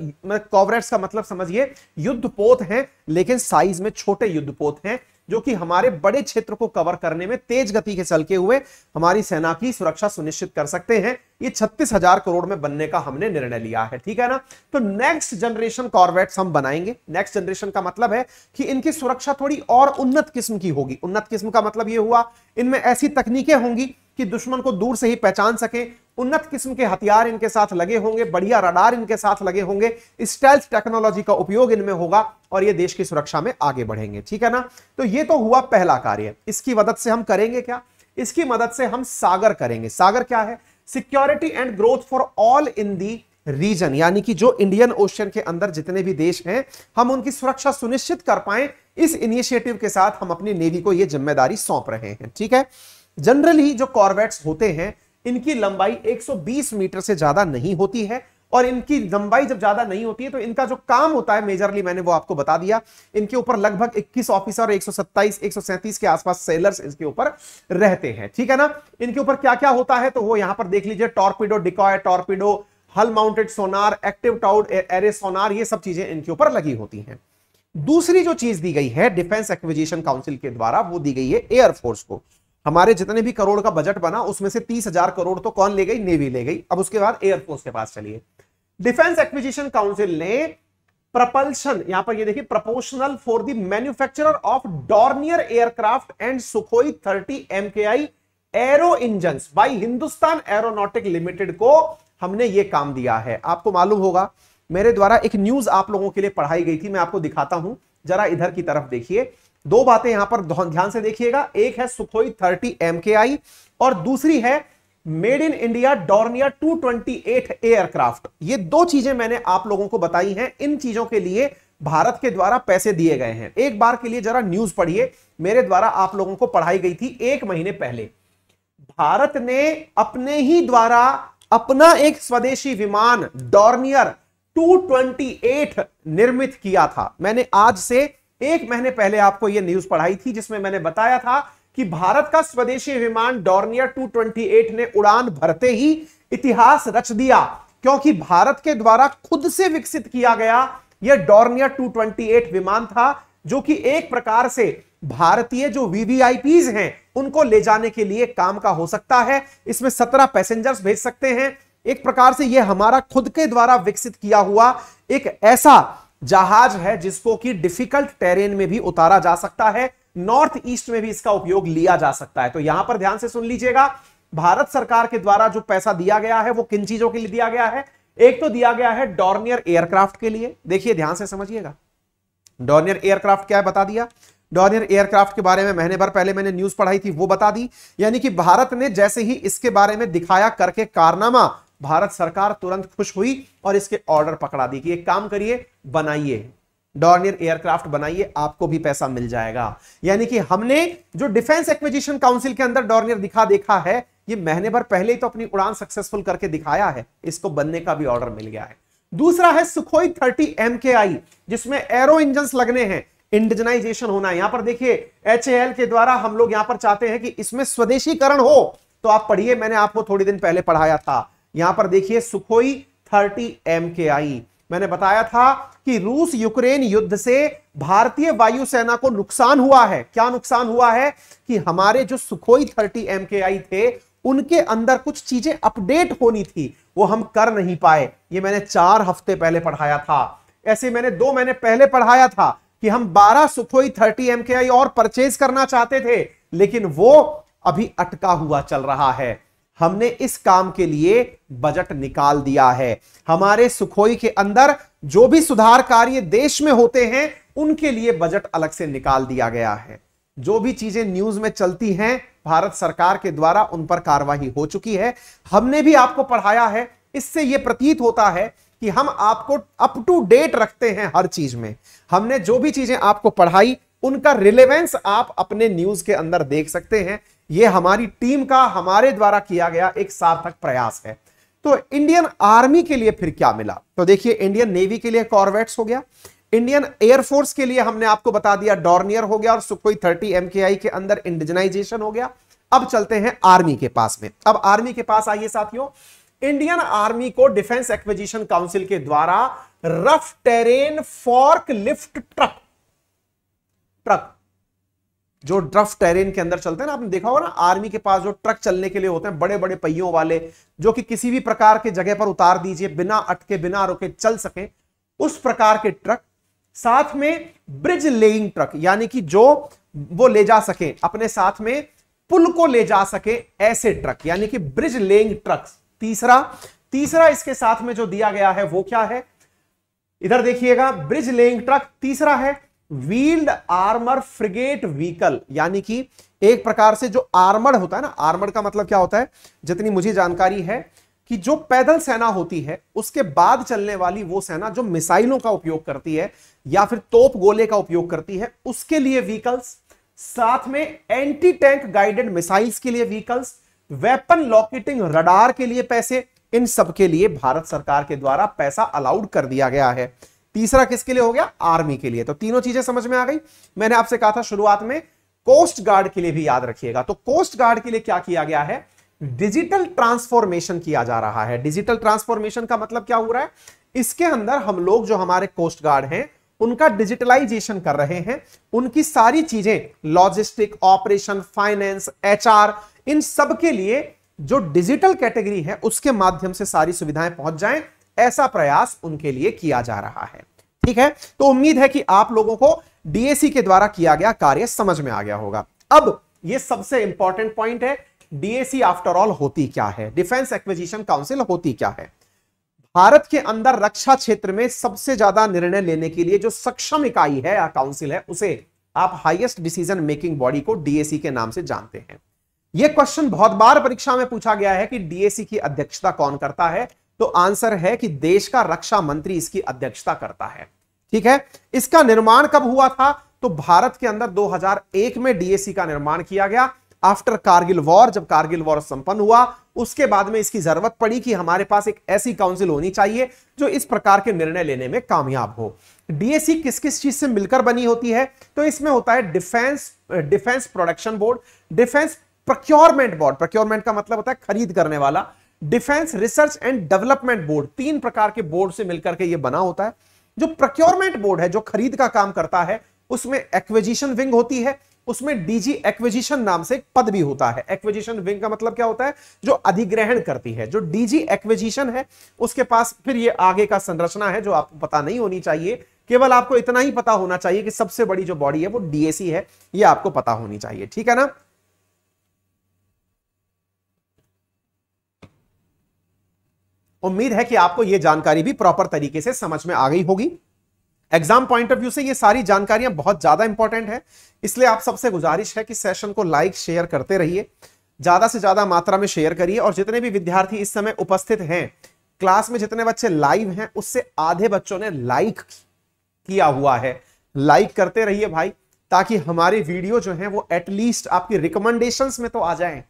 कॉवरेट्स का मतलब समझिए युद्धपोत हैं लेकिन साइज में छोटे युद्धपोत हैं जो कि हमारे बड़े क्षेत्र को कवर करने में तेज गति के चलते हुए हमारी सेना की सुरक्षा सुनिश्चित कर सकते हैं ये छत्तीस हजार करोड़ में बनने का हमने निर्णय लिया है ठीक है ना तो नेक्स्ट जनरेशन कॉर्बेट्स हम बनाएंगे नेक्स्ट जनरेशन का मतलब है कि इनकी सुरक्षा थोड़ी और उन्नत किस्म की होगी उन्नत किस्म का मतलब ये हुआ इनमें ऐसी तकनीकें होंगी कि दुश्मन को दूर से ही पहचान सकें उन्नत किस्म के हथियार इनके साथ लगे होंगे बढ़िया रडार इनके साथ लगे होंगे स्टेल्थ टेक्नोलॉजी का उपयोग इनमें होगा और ये देश की सुरक्षा में आगे बढ़ेंगे ठीक है ना तो ये तो हुआ पहला कार्य इसकी मदद से हम करेंगे क्या इसकी मदद से हम सागर करेंगे सागर क्या है security and growth for all in the region यानी कि जो इंडियन ओशियन के अंदर जितने भी देश हैं हम उनकी सुरक्षा सुनिश्चित कर पाए इस इनिशिएटिव के साथ हम अपनी नेवी को यह जिम्मेदारी सौंप रहे हैं ठीक है जनरली जो कॉर्बेट्स होते हैं इनकी लंबाई 120 मीटर से ज्यादा नहीं होती है और इनकी लंबाई जब ज्यादा नहीं होती है तो इनका जो काम होता है मेजरली मैंने वो आपको बता दिया इनके ऊपर लगभग 21 ऑफिसर और 127 137 के आसपास सेलर्स इसके ऊपर रहते हैं ठीक है ना इनके ऊपर क्या क्या होता है तो वो यहां पर देख लीजिए torpedo decoy torpedo hull mounted sonar active towed array sonar ये सब चीजें इनके ऊपर लगी होती है दूसरी जो चीज दी गई है डिफेंस एक्विजिशन काउंसिल के द्वारा वो दी गई है एयरफोर्स को हमारे जितने भी करोड़ का बजट बना उसमें से तीस हजार करोड़ तो कौन ले गई नेवी ले गई अब उसके बाद एयरफोर्स के पास चलिए डिफेंस एक्विजिशन काउंसिल ने प्रपल्शन यहां पर ये देखिए proportional for the manufacturer of Dornier aircraft and Sukhoi thirty M K I aero engine by Hindustan aeronautic limited को हमने ये काम दिया है आपको मालूम होगा मेरे द्वारा एक न्यूज आप लोगों के लिए पढ़ाई गई थी मैं आपको दिखाता हूं जरा इधर की तरफ देखिए दो बातें यहां पर ध्यान से देखिएगा एक है सुखोई थर्टी एम और दूसरी है made in India Dornier 228 aircraft ये दो चीजें मैंने आप लोगों को बताई हैं इन चीजों के लिए भारत के द्वारा पैसे दिए गए हैं एक बार के लिए जरा न्यूज पढ़िए मेरे द्वारा आप लोगों को पढ़ाई गई थी एक महीने पहले भारत ने अपने ही द्वारा अपना एक स्वदेशी विमान डॉर्नियर 228 निर्मित किया था मैंने आज से एक महीने पहले आपको यह न्यूज पढ़ाई थी जिसमें मैंने बताया था कि भारत का स्वदेशी विमान डॉर्नियर 228 ने उड़ान भरते ही इतिहास रच दिया क्योंकि भारत के द्वारा खुद से विकसित किया गया यह डॉर्नियर 228 विमान था जो कि एक प्रकार से भारतीय जो वीवीआईपी हैं उनको ले जाने के लिए काम का हो सकता है इसमें सत्रह पैसेंजर्स भेज सकते हैं एक प्रकार से यह हमारा खुद के द्वारा विकसित किया हुआ एक ऐसा जहाज है जिसको कि डिफिकल्ट टेरेन में भी उतारा जा सकता है नॉर्थ ईस्ट में भी इसका उपयोग लिया जा सकता है तो यहां पर ध्यान से सुन लीजिएगा भारत सरकार के द्वारा जो पैसा दिया गया है वो किन चीजों के लिए दिया गया है एक तो दिया गया है डॉर्नियर एयरक्राफ्ट के लिए देखिए ध्यान से समझिएगा डॉर्नियर एयरक्राफ्ट क्या है बता दिया डॉर्नियर एयरक्राफ्ट के बारे में महीने भर पहले मैंने न्यूज पढ़ाई थी वो बता दी यानी कि भारत ने जैसे ही इसके बारे में दिखाया करके कारनामा भारत सरकार तुरंत खुश हुई और इसके ऑर्डर पकड़ा दी कि एक काम करिए बनाइए डॉर्नियर एयरक्राफ्ट बनाइए आपको भी पैसा मिल जाएगा यानी कि हमने जो डिफेंस एक्विजिशन काउंसिल के अंदर डॉर्नियर दिखा देखा है ये महीने भर पहले ही तो अपनी उड़ान सक्सेसफुल करके दिखाया है इसको बनने का भी ऑर्डर मिल गया है दूसरा है सुखोई थर्टी एम के आई जिसमें एरो इंजन लगने हैं इंडिजनाइजेशन होना है यहां पर देखिए एच के द्वारा हम लोग यहां पर चाहते हैं कि इसमें स्वदेशीकरण हो तो आप पढ़िए मैंने आपको थोड़ी दिन पहले पढ़ाया था यहां पर देखिए सुखोई थर्टी एम के आई मैंने बताया था कि रूस यूक्रेन युद्ध से भारतीय वायुसेना को नुकसान हुआ है क्या नुकसान हुआ है कि हमारे जो सुखोई थर्टी एम के आई थे उनके अंदर कुछ चीजें अपडेट होनी थी वो हम कर नहीं पाए ये मैंने चार हफ्ते पहले पढ़ाया था ऐसे मैंने दो महीने पहले पढ़ाया था कि हम 12 सुखोई 30 एम और परचेज करना चाहते थे लेकिन वो अभी अटका हुआ चल रहा है हमने इस काम के लिए बजट निकाल दिया है हमारे सुखोई के अंदर जो भी सुधार कार्य देश में होते हैं उनके लिए बजट अलग से निकाल दिया गया है जो भी चीजें न्यूज में चलती हैं भारत सरकार के द्वारा उन पर कार्रवाई हो चुकी है हमने भी आपको पढ़ाया है इससे यह प्रतीत होता है कि हम आपको अप टू डेट रखते हैं हर चीज में हमने जो भी चीजें आपको पढ़ाई उनका रिलेवेंस आप अपने न्यूज के अंदर देख सकते हैं ये हमारी टीम का हमारे द्वारा किया गया एक सार्थक प्रयास है तो इंडियन आर्मी के लिए फिर क्या मिला तो देखिए इंडियन नेवी के लिए कॉर्वेट्स हो गया इंडियन एयरफोर्स के लिए हमने आपको बता दिया डॉर्नियर हो गया और सुखोई थर्टी एम के अंदर इंडिजनाइजेशन हो गया अब चलते हैं आर्मी के पास में अब आर्मी के पास आइए साथियों इंडियन आर्मी को डिफेंस एक्विजिशन काउंसिल के द्वारा rough terrain fork lift truck truck जो ड्रफ टेरेन के अंदर चलते हैं ना आपने देखा होगा ना आर्मी के पास जो ट्रक चलने के लिए होते हैं बड़े बड़े पहियों वाले जो कि किसी भी प्रकार के जगह पर उतार दीजिए बिना अटके बिना रुके चल सके उस प्रकार के ट्रक साथ में ब्रिज लेइंग ट्रक यानी कि जो वो ले जा सके अपने साथ में पुल को ले जा सके ऐसे ट्रक यानी कि ब्रिज लेइंग ट्रक तीसरा तीसरा इसके साथ में जो दिया गया है वो क्या है इधर देखिएगा ब्रिज लेइंग ट्रक तीसरा है व्हील्ड आर्मर फ्रिगेट व्हीकल यानी कि एक प्रकार से जो आर्मर होता है ना आर्मर का मतलब क्या होता है जितनी मुझे जानकारी है कि जो पैदल सेना होती है उसके बाद चलने वाली वो सेना जो मिसाइलों का उपयोग करती है या फिर तोप गोले का उपयोग करती है उसके लिए व्हीकल्स साथ में एंटी टैंक गाइडेड मिसाइल्स के लिए व्हीकल्स वेपन लॉकेटिंग रडार के लिए पैसे इन सब के लिए भारत सरकार के द्वारा पैसा अलाउड कर दिया गया है तीसरा किसके लिए हो गया आर्मी के लिए तो तीनों चीजें समझ में आ गई मैंने आपसे कहा था शुरुआत में कोस्ट गार्ड के लिए भी याद रखिएगा तो कोस्ट गार्ड के लिए क्या किया गया है डिजिटल ट्रांसफॉर्मेशन किया जा रहा है डिजिटल ट्रांसफॉर्मेशन का मतलब क्या हो रहा है इसके अंदर हम लोग जो हमारे कोस्ट गार्ड हैं उनका डिजिटलाइजेशन कर रहे हैं उनकी सारी चीजें लॉजिस्टिक ऑपरेशन फाइनेंस एचआर इन सब के लिए जो डिजिटल कैटेगरी है उसके माध्यम से सारी सुविधाएं पहुंच जाएं ऐसा प्रयास उनके लिए किया जा रहा है ठीक है तो उम्मीद है कि आप लोगों को डीएसी के द्वारा किया गया कार्य समझ में आ गया होगा अब यह सबसे इंपॉर्टेंट पॉइंट है डीएसी आफ्टर ऑल होती क्या है डिफेंस एक्विजिशन काउंसिल होती क्या है भारत के अंदर रक्षा क्षेत्र में सबसे ज्यादा निर्णय लेने के लिए जो सक्षम इकाई है या काउंसिल है उसे आप हाईएस्ट डिसीजन मेकिंग बॉडी को डीएसी के नाम से जानते हैं यह क्वेश्चन बहुत बार परीक्षा में पूछा गया है कि डीएसी की अध्यक्षता कौन करता है तो आंसर है कि देश का रक्षा मंत्री इसकी अध्यक्षता करता है ठीक है इसका निर्माण कब हुआ था तो भारत के अंदर 2001 में डीएसी का निर्माण किया गया आफ्टर कारगिल वॉर जब कारगिल वॉर संपन्न हुआ उसके बाद में इसकी जरूरत पड़ी कि हमारे पास एक ऐसी काउंसिल होनी चाहिए जो इस प्रकार के निर्णय लेने में कामयाब हो डीएसी किस किस चीज से मिलकर बनी होती है तो इसमें होता है defence defence production board defence procurement board procurement का मतलब होता है खरीद करने वाला defence research and development board तीन प्रकार के बोर्ड से मिलकर के ये बना होता है जो प्रोक्योरमेंट बोर्ड है जो खरीद का काम करता है उसमें एक्विजिशन विंग होती है उसमें डीजी एक्विजिशन नाम से एक पद भी होता है एक्विजिशन विंग का मतलब क्या होता है जो अधिग्रहण करती है जो डीजी एक्विजिशन है उसके पास फिर ये आगे का संरचना है जो आपको पता नहीं होनी चाहिए केवल आपको इतना ही पता होना चाहिए कि सबसे बड़ी जो बॉडी है वो डीएसी है ये आपको पता होनी चाहिए ठीक है ना उम्मीद है कि आपको यह जानकारी भी प्रॉपर तरीके से समझ में आ गई होगी एग्जाम पॉइंट ऑफ व्यू से ये सारी जानकारियां बहुत ज्यादा इंपॉर्टेंट है इसलिए आप सबसे गुजारिश है कि सेशन को लाइक शेयर करते रहिए ज्यादा से ज्यादा मात्रा में शेयर करिए और जितने भी विद्यार्थी इस समय उपस्थित हैं क्लास में जितने बच्चे लाइव हैं उससे आधे बच्चों ने लाइक किया हुआ है लाइक करते रहिए भाई ताकि हमारे वीडियो जो है वो एटलीस्ट आपकी रिकमेंडेशन में तो आ जाए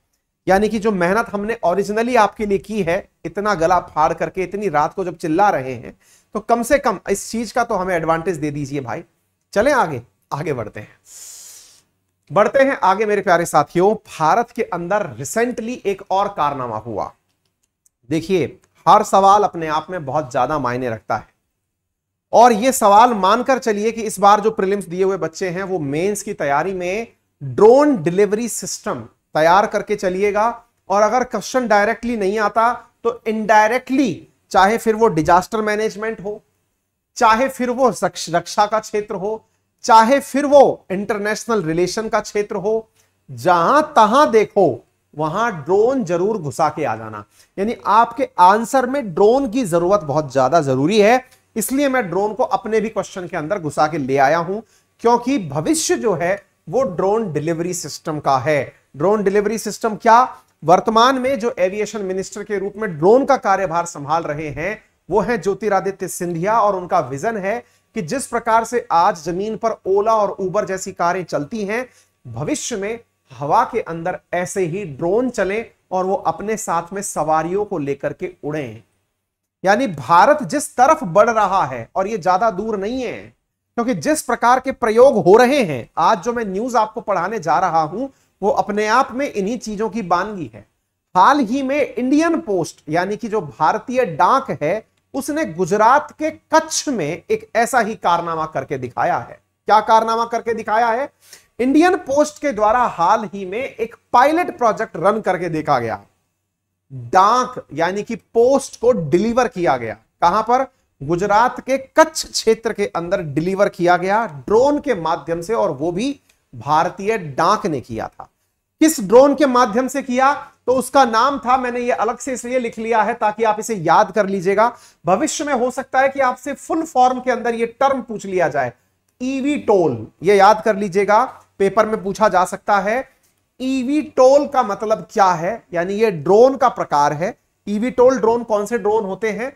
यानी कि जो मेहनत हमने ओरिजिनली आपके लिए की है इतना गला फाड़ करके इतनी रात को जब चिल्ला रहे हैं तो कम से कम इस चीज का तो हमें एडवांटेज दे दीजिए भाई चले आगे आगे बढ़ते हैं बढ़ते हैं आगे मेरे प्यारे साथियों भारत के अंदर रिसेंटली एक और कारनामा हुआ देखिए हर सवाल अपने आप में बहुत ज्यादा मायने रखता है और ये सवाल मानकर चलिए कि इस बार जो प्रिलिम्स दिए हुए बच्चे हैं वो मेंस की तैयारी में ड्रोन डिलीवरी सिस्टम तैयार करके चलिएगा और अगर क्वेश्चन डायरेक्टली नहीं आता तो इनडायरेक्टली चाहे फिर वो डिजास्टर मैनेजमेंट हो चाहे फिर वो रक्षा का क्षेत्र हो चाहे फिर वो इंटरनेशनल रिलेशन का क्षेत्र हो जहां तहां देखो वहां ड्रोन जरूर घुसा के आ जाना यानी आपके आंसर में ड्रोन की जरूरत बहुत ज्यादा जरूरी है इसलिए मैं ड्रोन को अपने भी क्वेश्चन के अंदर घुसा के ले आया हूं क्योंकि भविष्य जो है वो ड्रोन डिलीवरी सिस्टम का है ड्रोन डिलीवरी सिस्टम क्या वर्तमान में जो एविएशन मिनिस्टर के रूप में ड्रोन का कार्यभार संभाल रहे हैं वो है ज्योतिरादित्य सिंधिया और उनका विजन है कि जिस प्रकार से आज जमीन पर ओला और उबर जैसी कारें चलती हैं भविष्य में हवा के अंदर ऐसे ही ड्रोन चले और वो अपने साथ में सवारियों को लेकर के उड़े यानी भारत जिस तरफ बढ़ रहा है और ये ज्यादा दूर नहीं है क्योंकि जिस प्रकार के प्रयोग हो रहे हैं आज जो मैं न्यूज आपको पढ़ाने जा रहा हूं वो अपने आप में इन्हीं चीजों की बानगी है हाल ही में इंडियन पोस्ट यानी कि जो भारतीय डाक है उसने गुजरात के कच्छ में एक ऐसा ही कारनामा करके दिखाया है क्या कारनामा करके दिखाया है इंडियन पोस्ट के द्वारा हाल ही में एक पायलट प्रोजेक्ट रन करके देखा गया डाक यानी कि पोस्ट को डिलीवर किया गया कहां पर गुजरात के कच्छ क्षेत्र के अंदर डिलीवर किया गया ड्रोन के माध्यम से और वो भी भारतीय डाक ने किया था किस ड्रोन के माध्यम से किया तो उसका नाम था मैंने ये अलग से इसलिए लिख लिया है ताकि आप इसे याद कर लीजिएगा भविष्य में हो सकता है कि आपसे फुल फॉर्म के अंदर ये टर्म पूछ लिया जाए ईवी टोल ये याद कर लीजिएगा पेपर में पूछा जा सकता है ईवी टोल का मतलब क्या है यानी ये ड्रोन का प्रकार है ईवी टोल ड्रोन कौन से ड्रोन होते हैं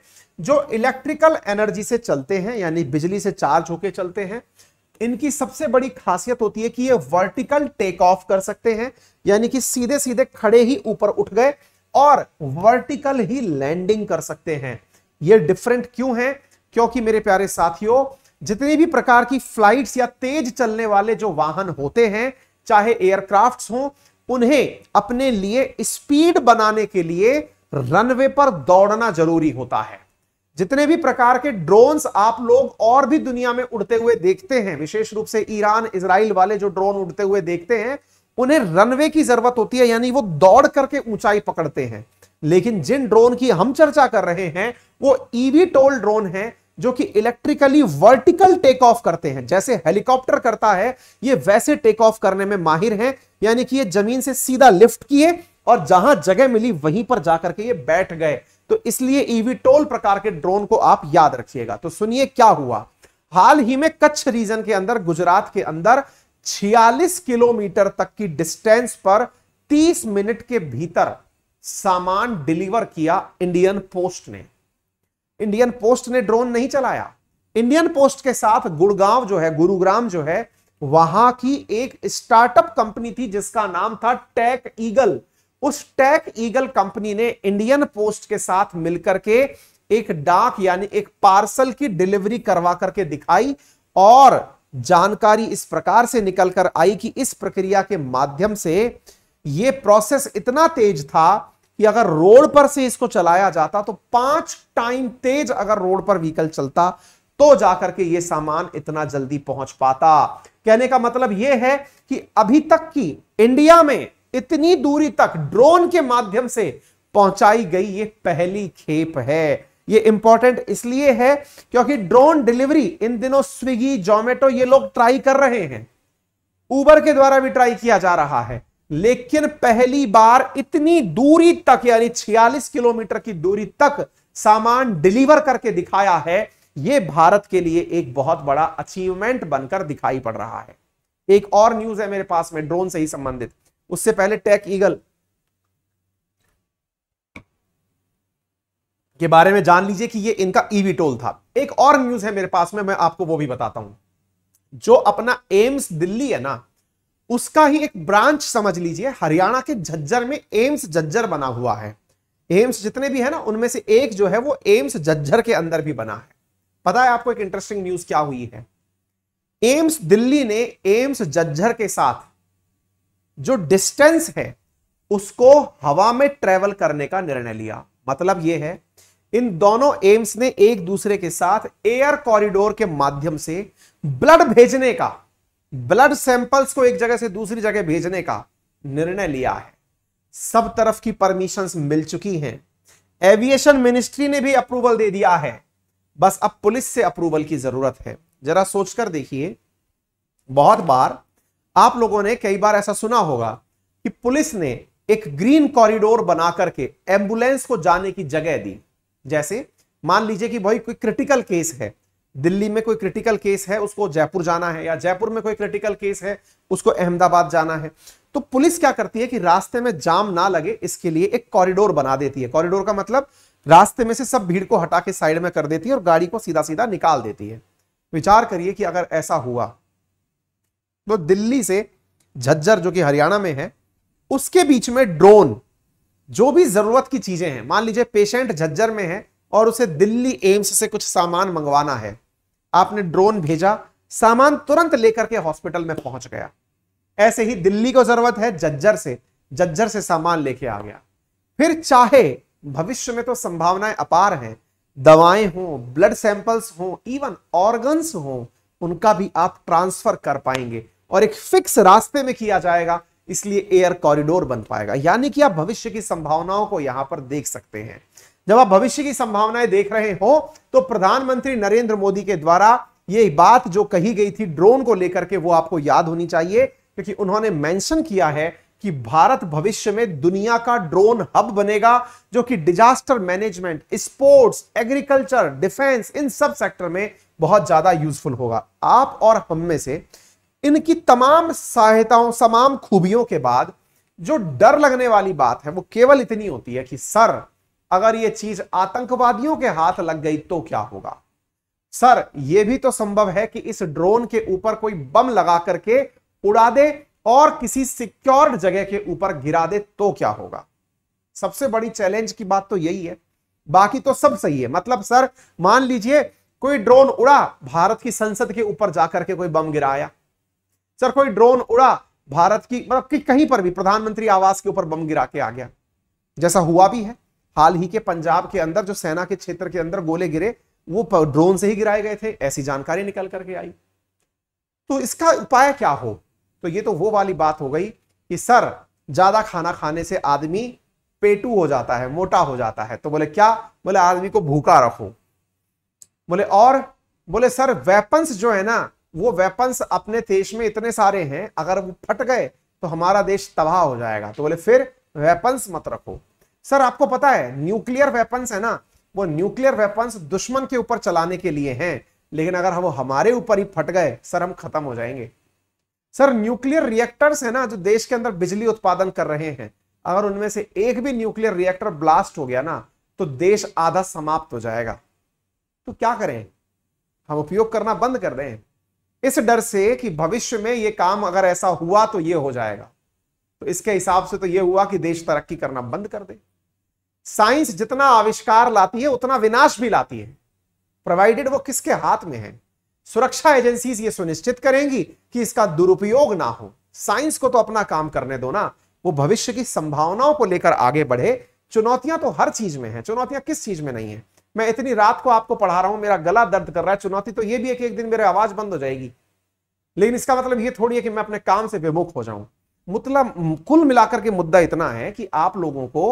जो इलेक्ट्रिकल एनर्जी से चलते हैं यानी बिजली से चार्ज होके चलते हैं इनकी सबसे बड़ी खासियत होती है कि ये वर्टिकल टेक ऑफ कर सकते हैं यानी कि सीधे सीधे खड़े ही ऊपर उठ गए और वर्टिकल ही लैंडिंग कर सकते हैं ये डिफरेंट क्यों है क्योंकि मेरे प्यारे साथियों जितने भी प्रकार की फ्लाइट्स या तेज चलने वाले जो वाहन होते हैं चाहे एयरक्राफ्ट हो उन्हें अपने लिए स्पीड बनाने के लिए रनवे पर दौड़ना जरूरी होता है जितने भी प्रकार के ड्रोन्स आप लोग और भी दुनिया में उड़ते हुए देखते हैं विशेष रूप से ईरान इसराइल वाले जो ड्रोन उड़ते हुए देखते हैं उन्हें रनवे की जरूरत होती है यानी वो दौड़ करके ऊंचाई पकड़ते हैं लेकिन जिन ड्रोन की हम चर्चा कर रहे हैं वो ईवी टोल ड्रोन है जो कि इलेक्ट्रिकली वर्टिकल टेक ऑफ करते हैं जैसे हेलीकॉप्टर करता है ये वैसे टेक ऑफ करने में माहिर हैं यानी कि ये जमीन से सीधा लिफ्ट किए और जहां जगह मिली वहीं पर जाकर के ये बैठ गए तो इसलिए ईवी टोल प्रकार के ड्रोन को आप याद रखिएगा तो सुनिए क्या हुआ हाल ही में कच्छ रीजन के अंदर गुजरात के अंदर 46 किलोमीटर तक की डिस्टेंस पर 30 मिनट के भीतर सामान डिलीवर किया इंडियन पोस्ट ने इंडियन पोस्ट ने ड्रोन नहीं चलाया इंडियन पोस्ट के साथ गुड़गांव जो है गुरुग्राम जो है वहां की एक स्टार्टअप कंपनी थी जिसका नाम था टेक ईगल उस टैक ईगल कंपनी ने इंडियन पोस्ट के साथ मिलकर के एक डाक यानी एक पार्सल की डिलीवरी करवा करके दिखाई और जानकारी इस प्रकार से निकलकर आई कि इस प्रक्रिया के माध्यम से यह प्रोसेस इतना तेज था कि अगर रोड पर से इसको चलाया जाता तो पांच टाइम तेज अगर रोड पर व्हीकल चलता तो जाकर के ये सामान इतना जल्दी पहुंच पाता कहने का मतलब यह है कि अभी तक की इंडिया में इतनी दूरी तक ड्रोन के माध्यम से पहुंचाई गई ये पहली खेप है ये इंपॉर्टेंट इसलिए है क्योंकि ड्रोन डिलीवरी इन दिनों स्विगी जोमेटो ये लोग ट्राई कर रहे हैं ऊबर के द्वारा भी ट्राई किया जा रहा है लेकिन पहली बार इतनी दूरी तक यानी 46 किलोमीटर की दूरी तक सामान डिलीवर करके दिखाया है यह भारत के लिए एक बहुत बड़ा अचीवमेंट बनकर दिखाई पड़ रहा है एक और न्यूज है मेरे पास में ड्रोन से ही संबंधित उससे पहले टेक ईगल के बारे में जान लीजिए कि ये इनका ईवी टोल था एक और न्यूज है मेरे पास में मैं आपको वो भी बताता हूं जो अपना एम्स दिल्ली है ना उसका ही एक ब्रांच समझ लीजिए हरियाणा के झज्जर में एम्स झज्जर बना हुआ है एम्स जितने भी है ना उनमें से एक जो है वो एम्स झज्जर के अंदर भी बना है पता है आपको एक इंटरेस्टिंग न्यूज क्या हुई है एम्स दिल्ली ने एम्स झज्जर के साथ जो डिस्टेंस है उसको हवा में ट्रेवल करने का निर्णय लिया मतलब यह है इन दोनों एम्स ने एक दूसरे के साथ एयर कॉरिडोर के माध्यम से ब्लड भेजने का ब्लड सैंपल्स को एक जगह से दूसरी जगह भेजने का निर्णय लिया है सब तरफ की परमिशंस मिल चुकी हैं एविएशन मिनिस्ट्री ने भी अप्रूवल दे दिया है बस अब पुलिस से अप्रूवल की जरूरत है जरा सोचकर देखिए बहुत बार आप लोगों ने कई बार ऐसा सुना होगा कि पुलिस ने एक ग्रीन कॉरिडोर बना करके एम्बुलेंस को जाने की जगह दी जैसे मान लीजिए कि भाई कोई क्रिटिकल केस है दिल्ली में कोई क्रिटिकल केस है उसको जयपुर जाना है या जयपुर में कोई क्रिटिकल केस है उसको अहमदाबाद जाना है तो पुलिस क्या करती है कि रास्ते में जाम ना लगे इसके लिए एक कॉरिडोर बना देती है कॉरिडोर का मतलब रास्ते में से सब भीड़ को हटा के साइड में कर देती है और गाड़ी को सीधा सीधा निकाल देती है विचार करिए कि अगर ऐसा हुआ तो दिल्ली से झज्जर जो कि हरियाणा में है उसके बीच में ड्रोन जो भी जरूरत की चीजें हैं मान लीजिए पेशेंट झज्जर में है और उसे दिल्ली एम्स से कुछ सामान मंगवाना है आपने ड्रोन भेजा सामान तुरंत लेकर के हॉस्पिटल में पहुंच गया ऐसे ही दिल्ली को जरूरत है जज्जर से जज्जर से सामान लेके आ गया फिर चाहे भविष्य में तो संभावनाएं अपार हैं दवाएं हों ब्लड सैंपल्स हों इवन ऑर्गन्स हों उनका भी आप ट्रांसफर कर पाएंगे और एक फिक्स रास्ते में किया जाएगा इसलिए एयर कॉरिडोर बन पाएगा यानी कि आप भविष्य की संभावनाओं को यहां पर देख सकते हैं जब आप भविष्य की संभावनाएं देख रहे हो तो प्रधानमंत्री नरेंद्र मोदी के द्वारा ये बात जो कही गई थी ड्रोन को लेकर के वो आपको याद होनी चाहिए क्योंकि उन्होंने मेंशन किया है कि भारत भविष्य में दुनिया का ड्रोन हब बनेगा जो कि disaster management sports agriculture defence इन सब सेक्टर में बहुत ज्यादा यूजफुल होगा आप और हम में से इनकी तमाम सहायताओं तमाम खूबियों के बाद जो डर लगने वाली बात है वो केवल इतनी होती है कि सर अगर ये चीज आतंकवादियों के हाथ लग गई तो क्या होगा सर यह भी तो संभव है कि इस ड्रोन के ऊपर कोई बम लगा करके उड़ा दे और किसी सिक्योर्ड जगह के ऊपर गिरा दे तो क्या होगा सबसे बड़ी चैलेंज की बात तो यही है बाकी तो सब सही है मतलब सर मान लीजिए कोई ड्रोन उड़ा भारत की संसद के ऊपर जाकर के कोई बम गिराया सर कोई ड्रोन उड़ा भारत की मतलब कि कहीं पर भी प्रधानमंत्री आवास के ऊपर बम गिरा के आ गया जैसा हुआ भी है हाल ही के पंजाब के अंदर जो सेना के क्षेत्र के अंदर गोले गिरे वो ड्रोन से ही गिराए गए थे ऐसी जानकारी निकल करके आई तो इसका उपाय क्या हो तो ये तो वो वाली बात हो गई कि सर ज्यादा खाना खाने से आदमी पेटू हो जाता है मोटा हो जाता है तो बोले क्या बोले आदमी को भूखा रखो बोले और बोले सर वेपन्स जो है ना वो वेपन्स अपने देश में इतने सारे हैं अगर वो फट गए तो हमारा देश तबाह हो जाएगा तो बोले फिर वेपन्स मत रखो सर आपको पता है न्यूक्लियर वेपन्स है ना वो न्यूक्लियर वेपन्स दुश्मन के ऊपर चलाने के लिए हैं लेकिन अगर हम हमारे ऊपर ही फट गए सर हम खत्म हो जाएंगे सर न्यूक्लियर रिएक्टर्स है ना जो देश के अंदर बिजली उत्पादन कर रहे हैं अगर उनमें से एक भी न्यूक्लियर रिएक्टर ब्लास्ट हो गया ना तो देश आधा समाप्त हो जाएगा तो क्या करें हम उपयोग करना बंद कर रहे हैं इस डर से कि भविष्य में ये काम अगर ऐसा हुआ तो ये हो जाएगा तो इसके हिसाब से तो ये हुआ कि देश तरक्की करना बंद कर दे साइंस जितना आविष्कार लाती है उतना विनाश भी लाती है प्रोवाइडेड वो किसके हाथ में है सुरक्षा एजेंसी ये सुनिश्चित करेंगी कि इसका दुरुपयोग ना हो साइंस को तो अपना काम करने दो ना वो भविष्य की संभावनाओं को लेकर आगे बढ़े चुनौतियां तो हर चीज में है चुनौतियां किस चीज में नहीं है मैं इतनी रात को आपको पढ़ा रहा हूं मेरा गला दर्द कर रहा है चुनौती तो ये भी है कि एक दिन मेरी आवाज बंद हो जाएगी लेकिन इसका मतलब ये थोड़ी है कि मैं अपने काम से विमुख हो जाऊं मतलब कुल मिलाकर के मुद्दा इतना है कि आप लोगों को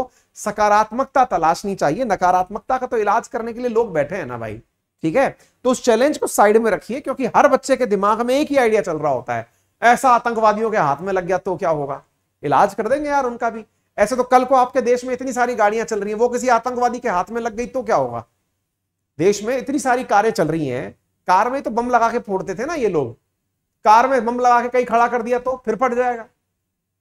सकारात्मकता तलाशनी चाहिए नकारात्मकता का तो इलाज करने के लिए लोग बैठे हैं ना भाई ठीक है तो उस चैलेंज को साइड में रखिए क्योंकि हर बच्चे के दिमाग में एक ही आइडिया चल रहा होता है ऐसा आतंकवादियों के हाथ में लग गया तो क्या होगा इलाज कर देंगे यार उनका भी ऐसे तो कल को आपके देश में इतनी सारी गाड़ियां चल रही हैं वो किसी आतंकवादी के हाथ में लग गई तो क्या होगा देश में इतनी सारी कारें चल रही हैं कार में तो बम लगा के फोड़ते थे ना ये लोग कार में बम लगा के कहीं खड़ा कर दिया तो फिर फट जाएगा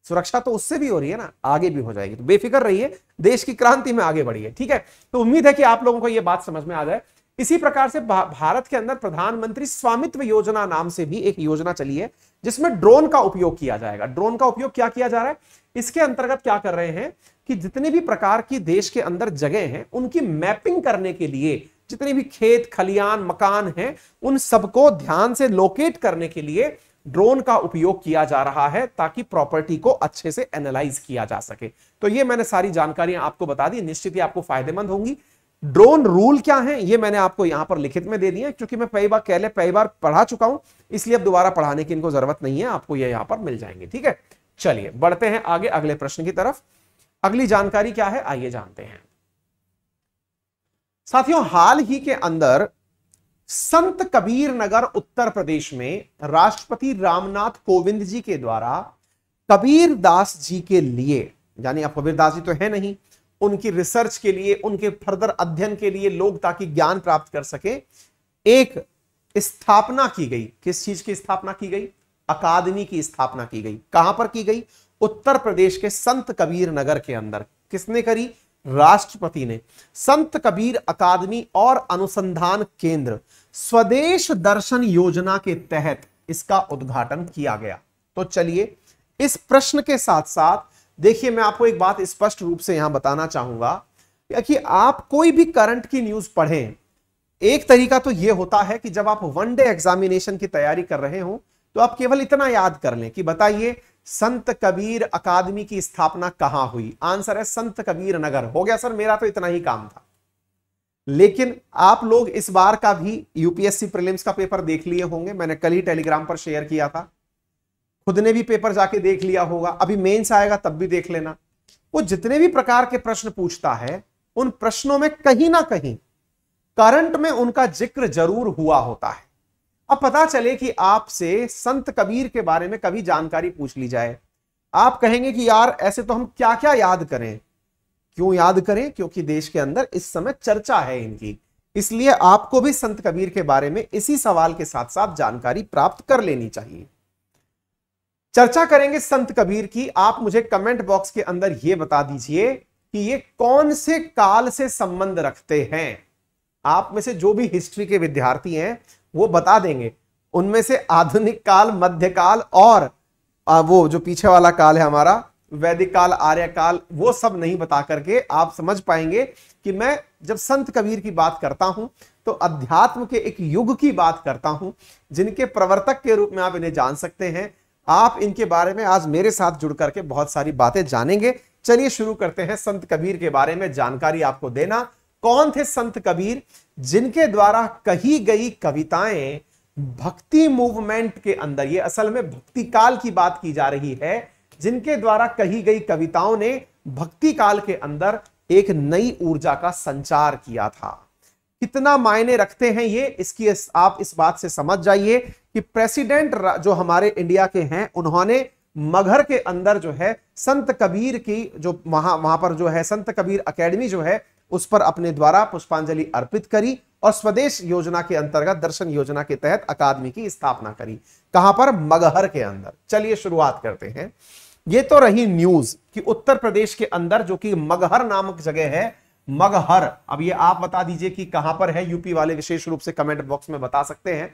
सुरक्षा तो उससे भी हो रही है ना आगे भी हो जाएगी तो बेफिक्र रहिए देश की क्रांति में आगे बढ़िए ठीक है तो उम्मीद है कि आप लोगों को यह बात समझ में आ जाए इसी प्रकार से भारत के अंदर प्रधानमंत्री स्वामित्व योजना नाम से भी एक योजना चली है जिसमें ड्रोन का उपयोग किया जाएगा ड्रोन का उपयोग क्या किया जा रहा है इसके अंतर्गत क्या कर रहे हैं कि जितने भी प्रकार की देश के अंदर जगह हैं उनकी मैपिंग करने के लिए जितने भी खेत खलियान मकान हैं उन सबको ध्यान से लोकेट करने के लिए ड्रोन का उपयोग किया जा रहा है ताकि प्रॉपर्टी को अच्छे से एनालाइज किया जा सके तो ये मैंने सारी जानकारियां आपको बता दी निश्चित ही आपको फायदेमंद होंगी ड्रोन रूल क्या है ये मैंने आपको यहां पर लिखित में दे दिया क्योंकि मैं कई बार कहले पहली बार पढ़ा चुका हूं इसलिए अब दोबारा पढ़ाने की इनको जरूरत नहीं है आपको ये यहां पर मिल जाएंगे ठीक है चलिए बढ़ते हैं आगे अगले प्रश्न की तरफ अगली जानकारी क्या है आइए जानते हैं साथियों हाल ही के अंदर संत कबीर नगर उत्तर प्रदेश में राष्ट्रपति रामनाथ कोविंद जी के द्वारा कबीर दास जी के लिए यानी आप कबीर दास जी तो है नहीं उनकी रिसर्च के लिए उनके फर्दर अध्ययन के लिए लोग ताकि ज्ञान प्राप्त कर सके एक स्थापना की गई किस चीज की स्थापना की गई अकादमी की स्थापना की गई कहां पर की गई उत्तर प्रदेश के संत कबीर नगर के अंदर किसने करी राष्ट्रपति ने संत कबीर अकादमी और अनुसंधान केंद्र स्वदेश दर्शन योजना के तहत इसका उद्घाटन किया गया तो चलिए इस प्रश्न के साथ साथ देखिए मैं आपको एक बात स्पष्ट रूप से यहां बताना चाहूंगा कि आप कोई भी करंट की न्यूज पढ़ें एक तरीका तो यह होता है कि जब आप वन डे एग्जामिनेशन की तैयारी कर रहे हो तो आप केवल इतना याद कर लें कि बताइए संत कबीर अकादमी की स्थापना कहां हुई आंसर है संत कबीर नगर हो गया सर मेरा तो इतना ही काम था लेकिन आप लोग इस बार का भी यूपीएससी प्रीलिम्स का पेपर देख लिए होंगे मैंने कल ही टेलीग्राम पर शेयर किया था खुद ने भी पेपर जाके देख लिया होगा अभी मेंस आएगा तब भी देख लेना वो जितने भी प्रकार के प्रश्न पूछता है उन प्रश्नों में कहीं ना कहीं करंट में उनका जिक्र जरूर हुआ होता है अब पता चले कि आपसे संत कबीर के बारे में कभी जानकारी पूछ ली जाए आप कहेंगे कि यार ऐसे तो हम क्या क्या याद करें क्यों याद करें क्योंकि देश के अंदर इस समय चर्चा है इनकी इसलिए आपको भी संत कबीर के बारे में इसी सवाल के साथ साथ जानकारी प्राप्त कर लेनी चाहिए चर्चा करेंगे संत कबीर की आप मुझे कमेंट बॉक्स के अंदर यह बता दीजिए कि ये कौन से काल से संबंध रखते हैं आप में से जो भी हिस्ट्री के विद्यार्थी हैं वो बता देंगे उनमें से आधुनिक काल मध्यकाल और वो जो पीछे वाला काल है हमारा वैदिक काल आर्य काल वो सब नहीं बता करके आप समझ पाएंगे कि मैं जब संत कबीर की बात करता हूं तो अध्यात्म के एक युग की बात करता हूं जिनके प्रवर्तक के रूप में आप इन्हें जान सकते हैं आप इनके बारे में आज मेरे साथ जुड़ करके बहुत सारी बातें जानेंगे चलिए शुरू करते हैं संत कबीर के बारे में जानकारी आपको देना कौन थे संत कबीर जिनके द्वारा कही गई कविताएं भक्ति मूवमेंट के अंदर ये असल में भक्ति काल की बात की जा रही है जिनके द्वारा कही गई कविताओं ने भक्ति काल के अंदर एक नई ऊर्जा का संचार किया था कितना मायने रखते हैं ये इसकी आप इस बात से समझ जाइए कि प्रेसिडेंट जो हमारे इंडिया के हैं उन्होंने मगर के अंदर जो है संत कबीर की जो वहां वहां पर जो है संत कबीर एकेडमी जो है उस पर अपने द्वारा पुष्पांजलि अर्पित करी और स्वदेश योजना के अंतर्गत दर्शन योजना के तहत अकादमी की स्थापना करी कहां पर मगहर के अंदर चलिए शुरुआत करते हैं ये तो रही न्यूज कि उत्तर प्रदेश के अंदर जो कि मगहर नामक जगह है मगहर अब ये आप बता दीजिए कि कहां पर है यूपी वाले विशेष रूप से कमेंट बॉक्स में बता सकते हैं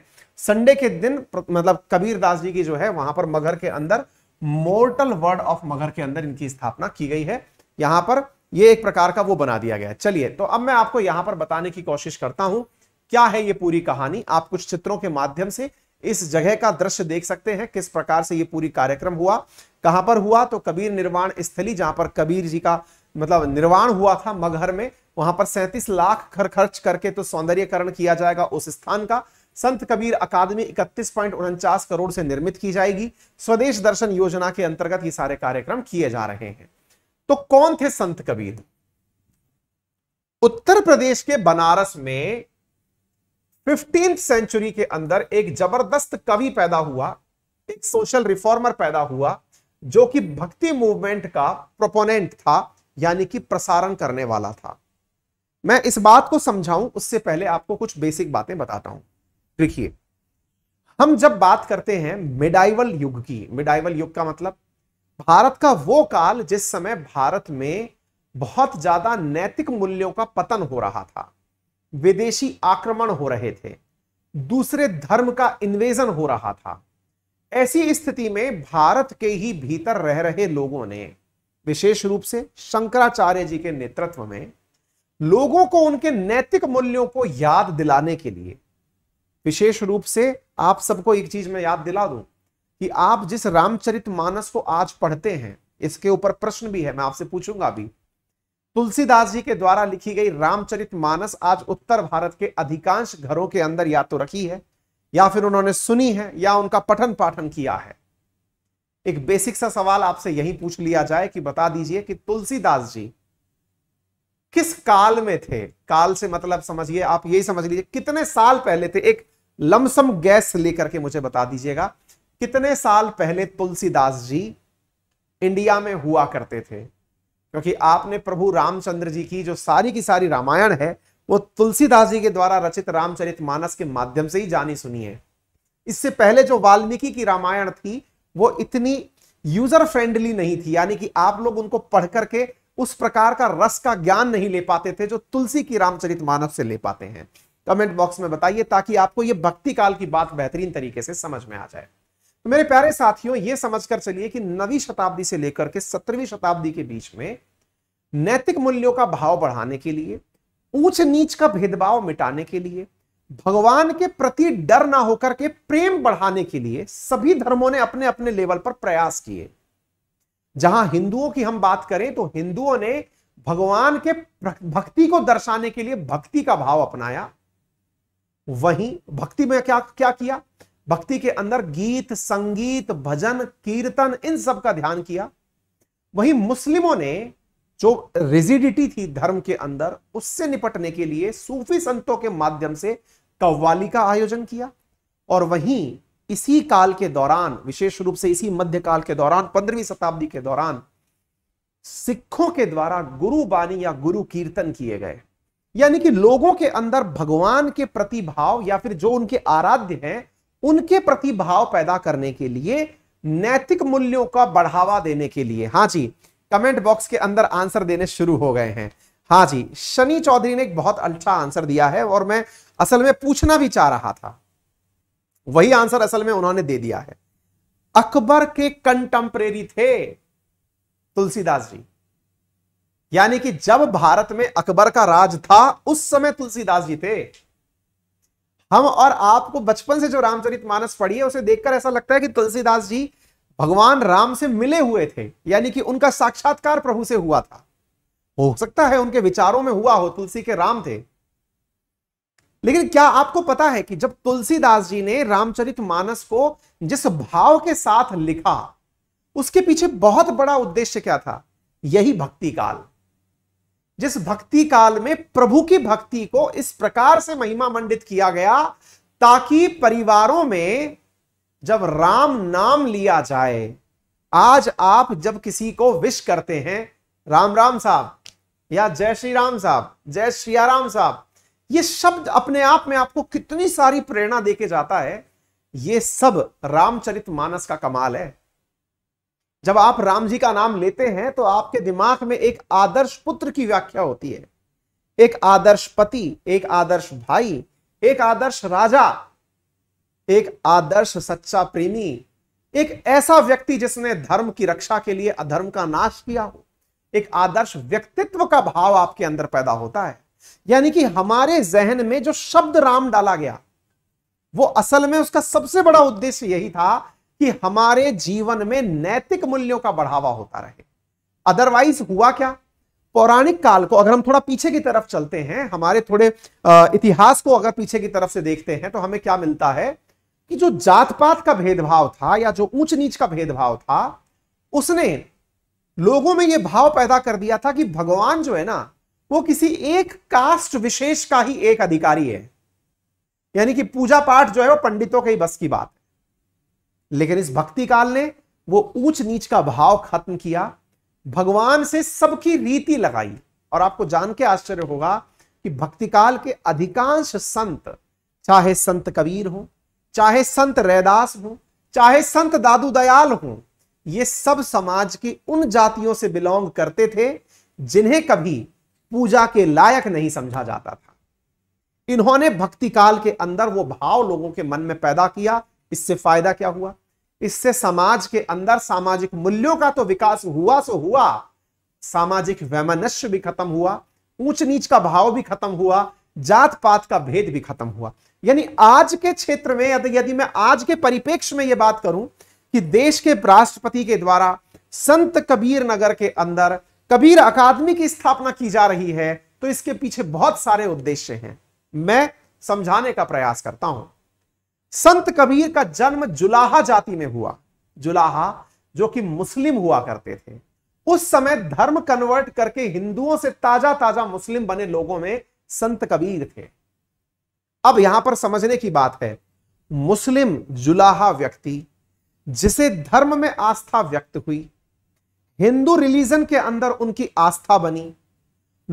संडे के दिन मतलब कबीर दास जी की जो है वहां पर मगहर के अंदर मोर्टल वर्ड ऑफ मगहर के अंदर इनकी स्थापना की गई है यहां पर ये एक प्रकार का वो बना दिया गया चलिए तो अब मैं आपको यहां पर बताने की कोशिश करता हूं क्या है ये पूरी कहानी आप कुछ चित्रों के माध्यम से इस जगह का दृश्य देख सकते हैं किस प्रकार से ये पूरी कार्यक्रम हुआ कहां पर हुआ तो कबीर निर्वाण स्थली जहां पर कबीर जी का मतलब निर्वाण हुआ था मगहर में वहां पर सैंतीस लाख खर खर्च करके तो सौंदर्यकरण किया जाएगा उस स्थान का संत कबीर अकादमी इकतीस करोड़ से निर्मित की जाएगी स्वदेश दर्शन योजना के अंतर्गत ये सारे कार्यक्रम किए जा रहे हैं तो कौन थे संत कबीर उत्तर प्रदेश के बनारस में फिफ्टीन सेंचुरी के अंदर एक जबरदस्त कवि पैदा हुआ एक सोशल रिफॉर्मर पैदा हुआ जो कि भक्ति मूवमेंट का प्रोपोनेंट था यानी कि प्रसारण करने वाला था मैं इस बात को समझाऊं उससे पहले आपको कुछ बेसिक बातें बताता हूं देखिए हम जब बात करते हैं मिडाइवल युग की मिडाइवल युग का मतलब भारत का वो काल जिस समय भारत में बहुत ज्यादा नैतिक मूल्यों का पतन हो रहा था विदेशी आक्रमण हो रहे थे दूसरे धर्म का इन्वेजन हो रहा था ऐसी स्थिति में भारत के ही भीतर रह रहे लोगों ने विशेष रूप से शंकराचार्य जी के नेतृत्व में लोगों को उनके नैतिक मूल्यों को याद दिलाने के लिए विशेष रूप से आप सबको एक चीज में याद दिला दूं कि आप जिस रामचरित मानस को आज पढ़ते हैं इसके ऊपर प्रश्न भी है मैं आपसे पूछूंगा अभी तुलसीदास जी के द्वारा लिखी गई रामचरित मानस आज उत्तर भारत के अधिकांश घरों के अंदर या तो रखी है या फिर उन्होंने सुनी है या उनका पठन पाठन किया है एक बेसिक सा सवाल आपसे यही पूछ लिया जाए कि बता दीजिए कि तुलसीदास जी किस काल में थे काल से मतलब समझिए आप यही समझ लीजिए कितने साल पहले थे एक लमसम गैस लेकर के मुझे बता दीजिएगा कितने साल पहले तुलसीदास जी इंडिया में हुआ करते थे क्योंकि आपने प्रभु रामचंद्र जी की जो सारी की सारी रामायण है वो तुलसीदास जी के द्वारा रचित रामचरित मानस के माध्यम से ही जानी सुनी है इससे पहले जो वाल्मीकि की रामायण थी वो इतनी यूजर फ्रेंडली नहीं थी यानी कि आप लोग उनको पढ़ करके उस प्रकार का रस का ज्ञान नहीं ले पाते थे जो तुलसी की रामचरित मानस से ले पाते हैं कमेंट बॉक्स में बताइए ताकि आपको ये भक्ति काल की बात बेहतरीन तरीके से समझ में आ जाए तो मेरे प्यारे साथियों ये समझकर चलिए कि नवी शताब्दी से लेकर के सत्रहवीं शताब्दी के बीच में नैतिक मूल्यों का भाव बढ़ाने के लिए ऊंच नीच का भेदभाव मिटाने के लिए भगवान के प्रति डर ना होकर के प्रेम बढ़ाने के लिए सभी धर्मों ने अपने अपने लेवल पर प्रयास किए जहां हिंदुओं की हम बात करें तो हिंदुओं ने भगवान के भक्ति को दर्शाने के लिए भक्ति का भाव अपनाया वहीं भक्ति में क्या क्या किया भक्ति के अंदर गीत संगीत भजन कीर्तन इन सब का ध्यान किया वहीं मुस्लिमों ने जो रिजिडिटी थी धर्म के अंदर उससे निपटने के लिए सूफी संतों के माध्यम से कव्वाली का आयोजन किया और वहीं इसी काल के दौरान विशेष रूप से इसी मध्य काल के दौरान पंद्रहवीं शताब्दी के दौरान सिखों के द्वारा गुरु बानी या गुरु कीर्तन किए गए यानी कि लोगों के अंदर भगवान के प्रति भाव या फिर जो उनके आराध्य हैं उनके प्रति भाव पैदा करने के लिए नैतिक मूल्यों का बढ़ावा देने के लिए हाँ जी कमेंट बॉक्स के अंदर आंसर देने शुरू हो गए हैं हाँ जी शनि चौधरी ने एक बहुत अच्छा आंसर दिया है और मैं असल में पूछना भी चाह रहा था वही आंसर असल में उन्होंने दे दिया है अकबर के कंटेम्परेरी थे तुलसीदास जी यानी कि जब भारत में अकबर का राज था उस समय तुलसीदास जी थे हम और आपको बचपन से जो रामचरित मानस पढ़ी है उसे देखकर ऐसा लगता है कि तुलसीदास जी भगवान राम से मिले हुए थे यानी कि उनका साक्षात्कार प्रभु से हुआ था हो सकता है उनके विचारों में हुआ हो तुलसी के राम थे लेकिन क्या आपको पता है कि जब तुलसीदास जी ने रामचरित मानस को जिस भाव के साथ लिखा उसके पीछे बहुत बड़ा उद्देश्य क्या था यही भक्ति काल जिस भक्ति काल में प्रभु की भक्ति को इस प्रकार से महिमा मंडित किया गया ताकि परिवारों में जब राम नाम लिया जाए आज आप जब किसी को विश करते हैं राम राम साहब या जय श्री राम साहब जय राम साहब ये शब्द अपने आप में आपको कितनी सारी प्रेरणा देके जाता है ये सब रामचरित मानस का कमाल है जब आप राम जी का नाम लेते हैं तो आपके दिमाग में एक आदर्श पुत्र की व्याख्या होती है एक आदर्श पति एक आदर्श भाई एक आदर्श राजा एक आदर्श सच्चा प्रेमी एक ऐसा व्यक्ति जिसने धर्म की रक्षा के लिए अधर्म का नाश किया हो एक आदर्श व्यक्तित्व का भाव आपके अंदर पैदा होता है यानी कि हमारे जहन में जो शब्द राम डाला गया वो असल में उसका सबसे बड़ा उद्देश्य यही था कि हमारे जीवन में नैतिक मूल्यों का बढ़ावा होता रहे अदरवाइज हुआ क्या पौराणिक काल को अगर हम थोड़ा पीछे की तरफ चलते हैं हमारे थोड़े इतिहास को अगर पीछे की तरफ से देखते हैं तो हमें क्या मिलता है कि जो जात पात का भेदभाव था या जो ऊंच नीच का भेदभाव था उसने लोगों में यह भाव पैदा कर दिया था कि भगवान जो है ना वो किसी एक कास्ट विशेष का ही एक अधिकारी है यानी कि पूजा पाठ जो है वो पंडितों के ही बस की बात है लेकिन इस भक्ति काल ने वो ऊंच नीच का भाव खत्म किया भगवान से सबकी रीति लगाई और आपको जान के आश्चर्य होगा कि भक्ति काल के अधिकांश संत चाहे संत कबीर हो चाहे संत रैदास हो चाहे संत दादू दयाल हो ये सब समाज की उन जातियों से बिलोंग करते थे जिन्हें कभी पूजा के लायक नहीं समझा जाता था इन्होंने भक्ति काल के अंदर वो भाव लोगों के मन में पैदा किया इससे फायदा क्या हुआ इससे समाज के अंदर सामाजिक मूल्यों का तो विकास हुआ सो हुआ सामाजिक वैमनस्य भी खत्म हुआ ऊंच नीच का भाव भी खत्म हुआ जात पात का भेद भी खत्म हुआ यानी आज के क्षेत्र में यदि मैं आज के परिपेक्ष में यह बात करूं कि देश के राष्ट्रपति के द्वारा संत कबीर नगर के अंदर कबीर अकादमी की स्थापना की जा रही है तो इसके पीछे बहुत सारे उद्देश्य हैं मैं समझाने का प्रयास करता हूं संत कबीर का जन्म जुलाहा जाति में हुआ जुलाहा जो कि मुस्लिम हुआ करते थे उस समय धर्म कन्वर्ट करके हिंदुओं से ताजा ताजा मुस्लिम बने लोगों में संत कबीर थे अब यहां पर समझने की बात है मुस्लिम जुलाहा व्यक्ति जिसे धर्म में आस्था व्यक्त हुई हिंदू रिलीजन के अंदर उनकी आस्था बनी